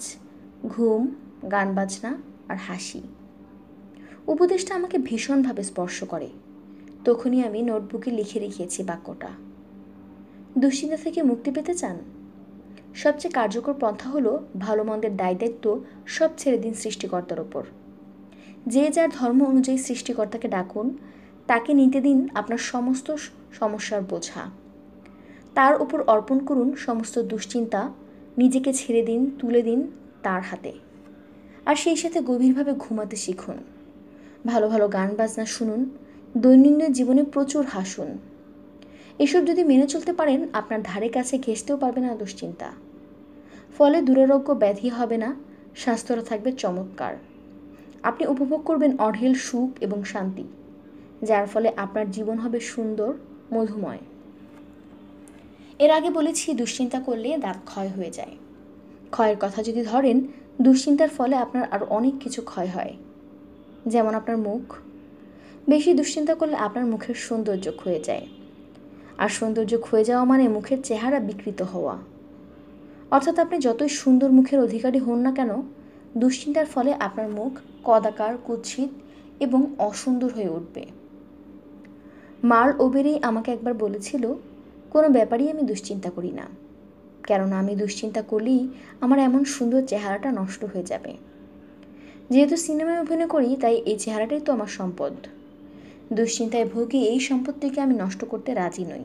Speaker 1: ঘুম গান বাজনা আর হাসি উপদেশটা আমাকে ভীষণভাবে স্পর্শ করে তখনই আমি নোটবুকে লিখে রেখেছি বাক্যটা দুশ্চিন্তা থেকে মুক্তি পেতে চান সবচেয়ে কার্যকর পন্থা হলো ভালো মন্দের দায় দায়িত্ব সব ছেড়ে দিন সৃষ্টিকর্তার ওপর যে যার ধর্ম অনুযায়ী সৃষ্টিকর্তাকে ডাকুন তাকে নিতে দিন আপনার সমস্ত সমস্যার বোঝা তার উপর অর্পণ করুন সমস্ত দুশ্চিন্তা নিজেকে ছেড়ে দিন তুলে দিন তার হাতে আর সেই সাথে গভীরভাবে ঘুমাতে শিখুন ভালো ভালো গান বাজনা শুনুন দৈনন্দিন জীবনে প্রচুর হাসুন এসব যদি মেনে চলতে পারেন আপনার ধারে কাছে ঘেঁচতেও পারবে না দুশ্চিন্তা ফলে দুরারোগ্য ব্যাধি হবে না স্বাস্থ্যরা থাকবে চমৎকার আপনি উপভোগ করবেন অঢেল সুখ এবং শান্তি যার ফলে আপনার জীবন হবে সুন্দর মধুময় এর আগে বলেছি দুশ্চিন্তা করলে দাঁত ক্ষয় হয়ে যায় ক্ষয়ের কথা যদি ধরেন দুশ্চিন্তার ফলে আপনার আর অনেক কিছু ক্ষয় হয় যেমন আপনার মুখ বেশি দুশ্চিন্তা করলে আপনার মুখের সৌন্দর্য ক্ষয়ে যায় আর সৌন্দর্য ক্ষয়ে যাওয়া মানে মুখের চেহারা বিকৃত হওয়া অর্থাৎ আপনি যতই সুন্দর মুখের অধিকারী হন না কেন দুশ্চিন্তার ফলে আপনার মুখ কদাকার কুৎসিত এবং অসুন্দর হয়ে উঠবে মার্ল ওবেরি আমাকে একবার বলেছিল কোনো ব্যাপারেই আমি দুশ্চিন্তা করি না কেননা আমি দুশ্চিন্তা করলেই আমার এমন সুন্দর চেহারাটা নষ্ট হয়ে যাবে যেহেতু সিনেমায় অভিনয় করি তাই এই চেহারাটাই তো আমার সম্পদ দুশ্চিন্তায় ভুগি এই সম্পত্তিকে আমি নষ্ট করতে রাজি নই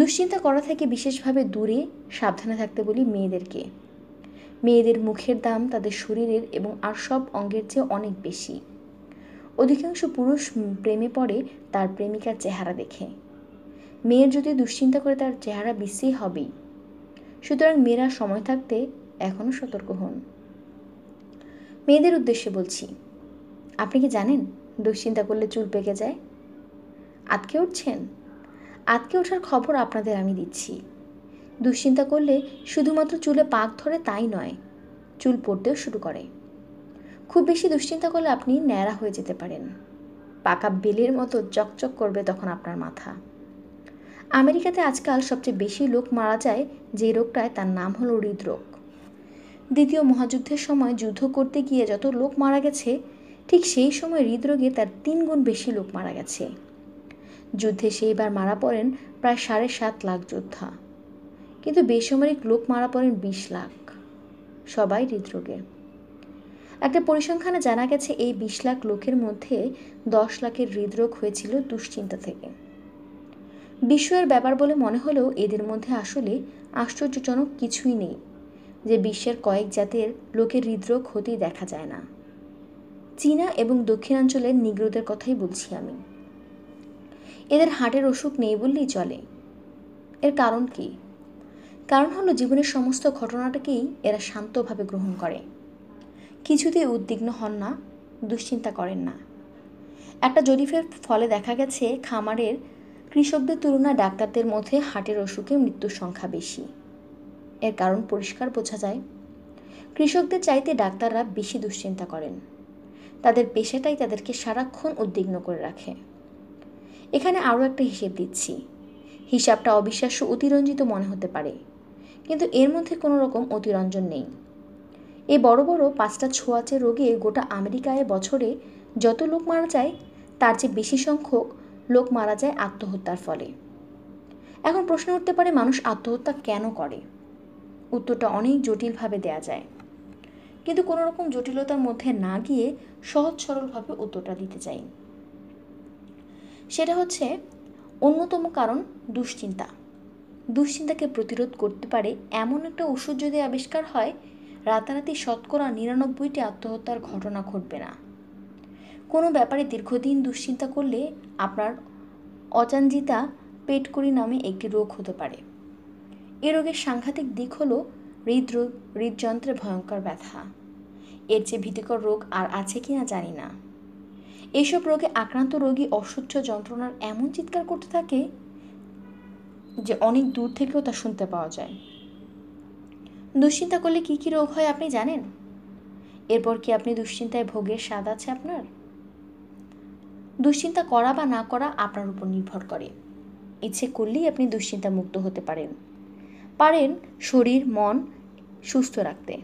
Speaker 1: দুশ্চিন্তা করা থেকে বিশেষভাবে দূরে সাবধানে থাকতে বলি মেয়েদেরকে মেয়েদের মুখের দাম তাদের শরীরের এবং আর সব অঙ্গের চেয়ে অনেক বেশি অধিকাংশ পুরুষ প্রেমে পড়ে তার প্রেমিকার চেহারা দেখে মেয়ের যদি দুশ্চিন্তা করে তার চেহারা বিশ্রী হবেই সুতরাং মেয়েরা সময় থাকতে এখনও সতর্ক হন মেয়েদের উদ্দেশ্যে বলছি আপনি কি জানেন দুশ্চিন্তা করলে চুল পেকে যায় আতকে উঠছেন আতকে ওঠার খবর আপনাদের আমি দিচ্ছি দুশ্চিন্তা করলে শুধুমাত্র চুলে পাক ধরে তাই নয় চুল পড়তেও শুরু করে খুব বেশি দুশ্চিন্তা করলে আপনি ন্যাড়া হয়ে যেতে পারেন পাকা বেলের মতো চকচক করবে তখন আপনার মাথা আমেরিকাতে আজকাল সবচেয়ে বেশি লোক মারা যায় যে রোগটায় তার নাম হলো হৃদরোগ দ্বিতীয় মহাযুদ্ধের সময় যুদ্ধ করতে গিয়ে যত লোক মারা গেছে ঠিক সেই সময় হৃদরোগে তার তিন গুণ বেশি লোক মারা গেছে যুদ্ধে সেইবার মারা পড়েন প্রায় সাড়ে সাত লাখ যোদ্ধা কিন্তু বেসামরিক লোক মারা পড়েন বিশ লাখ সবাই হৃদরোগে একটা পরিসংখ্যানে জানা গেছে এই বিশ লাখ লোকের মধ্যে দশ লাখের হৃদরোগ হয়েছিল দুশ্চিন্তা থেকে বিশ্বের ব্যাপার বলে মনে হলেও এদের মধ্যে আসলে আশ্চর্যজনক কিছুই নেই যে বিশ্বের কয়েক জাতের লোকের হৃদরোগ হতেই দেখা যায় না চীনা এবং দক্ষিণাঞ্চলের নিগ্রোদের কথাই বলছি আমি এদের হাটের অসুখ নেই বললেই চলে এর কারণ কি কারণ হলো জীবনের সমস্ত ঘটনাটাকেই এরা শান্তভাবে গ্রহণ করে কিছুতেই উদ্বিগ্ন হন না দুশ্চিন্তা করেন না একটা জরিফের ফলে দেখা গেছে খামারের কৃষকদের তুলনায় ডাক্তারদের মধ্যে হাটের অসুখে মৃত্যুর সংখ্যা বেশি এর কারণ পরিষ্কার বোঝা যায় কৃষকদের চাইতে ডাক্তাররা বেশি দুশ্চিন্তা করেন তাদের পেশাটাই তাদেরকে সারাক্ষণ উদ্বিগ্ন করে রাখে এখানে আরও একটা হিসেব দিচ্ছি হিসাবটা অবিশ্বাস্য অতিরঞ্জিত মনে হতে পারে কিন্তু এর মধ্যে কোনো রকম অতিরঞ্জন নেই এই বড় বড় পাঁচটা ছোঁয়াচে রোগে গোটা আমেরিকায় বছরে যত লোক মারা যায় তার চেয়ে বেশি সংখ্যক লোক মারা যায় আত্মহত্যার ফলে এখন প্রশ্ন উঠতে পারে মানুষ আত্মহত্যা কেন করে উত্তরটা অনেক জটিলভাবে দেয়া যায় কিন্তু কোনো রকম জটিলতার মধ্যে না গিয়ে সহজ সরলভাবে উত্তরটা দিতে চাই সেটা হচ্ছে অন্যতম কারণ দুশ্চিন্তা দুশ্চিন্তাকে প্রতিরোধ করতে পারে এমন একটা ওষুধ যদি আবিষ্কার হয় রাতারাতি শতকরা নিরানব্বইটি আত্মহত্যার ঘটনা ঘটবে না কোনো ব্যাপারে দীর্ঘদিন দুশ্চিন্তা করলে আপনার অচাঞ্জিতা পেটকড়ি নামে একটি রোগ হতে পারে এ রোগের সাংঘাতিক দিক হলো হৃদরোগ হৃদযন্ত্রে ভয়ঙ্কর ব্যথা এর চেয়ে ভীতিকর রোগ আর আছে কি না জানি না এইসব রোগে আক্রান্ত রোগী অসহ্য যন্ত্রণার এমন চিৎকার করতে থাকে যে অনেক দূর থেকেও তা শুনতে পাওয়া যায় দুশ্চিন্তা করলে কী কী রোগ হয় আপনি জানেন এরপর কি আপনি দুশ্চিন্তায় ভোগের স্বাদ আছে আপনার দুশ্চিন্তা করা বা না করা আপনার উপর নির্ভর করে ইচ্ছে করলেই আপনি দুশ্চিন্তা মুক্ত হতে পারেন পারেন শরীর মন সুস্থ রাখতে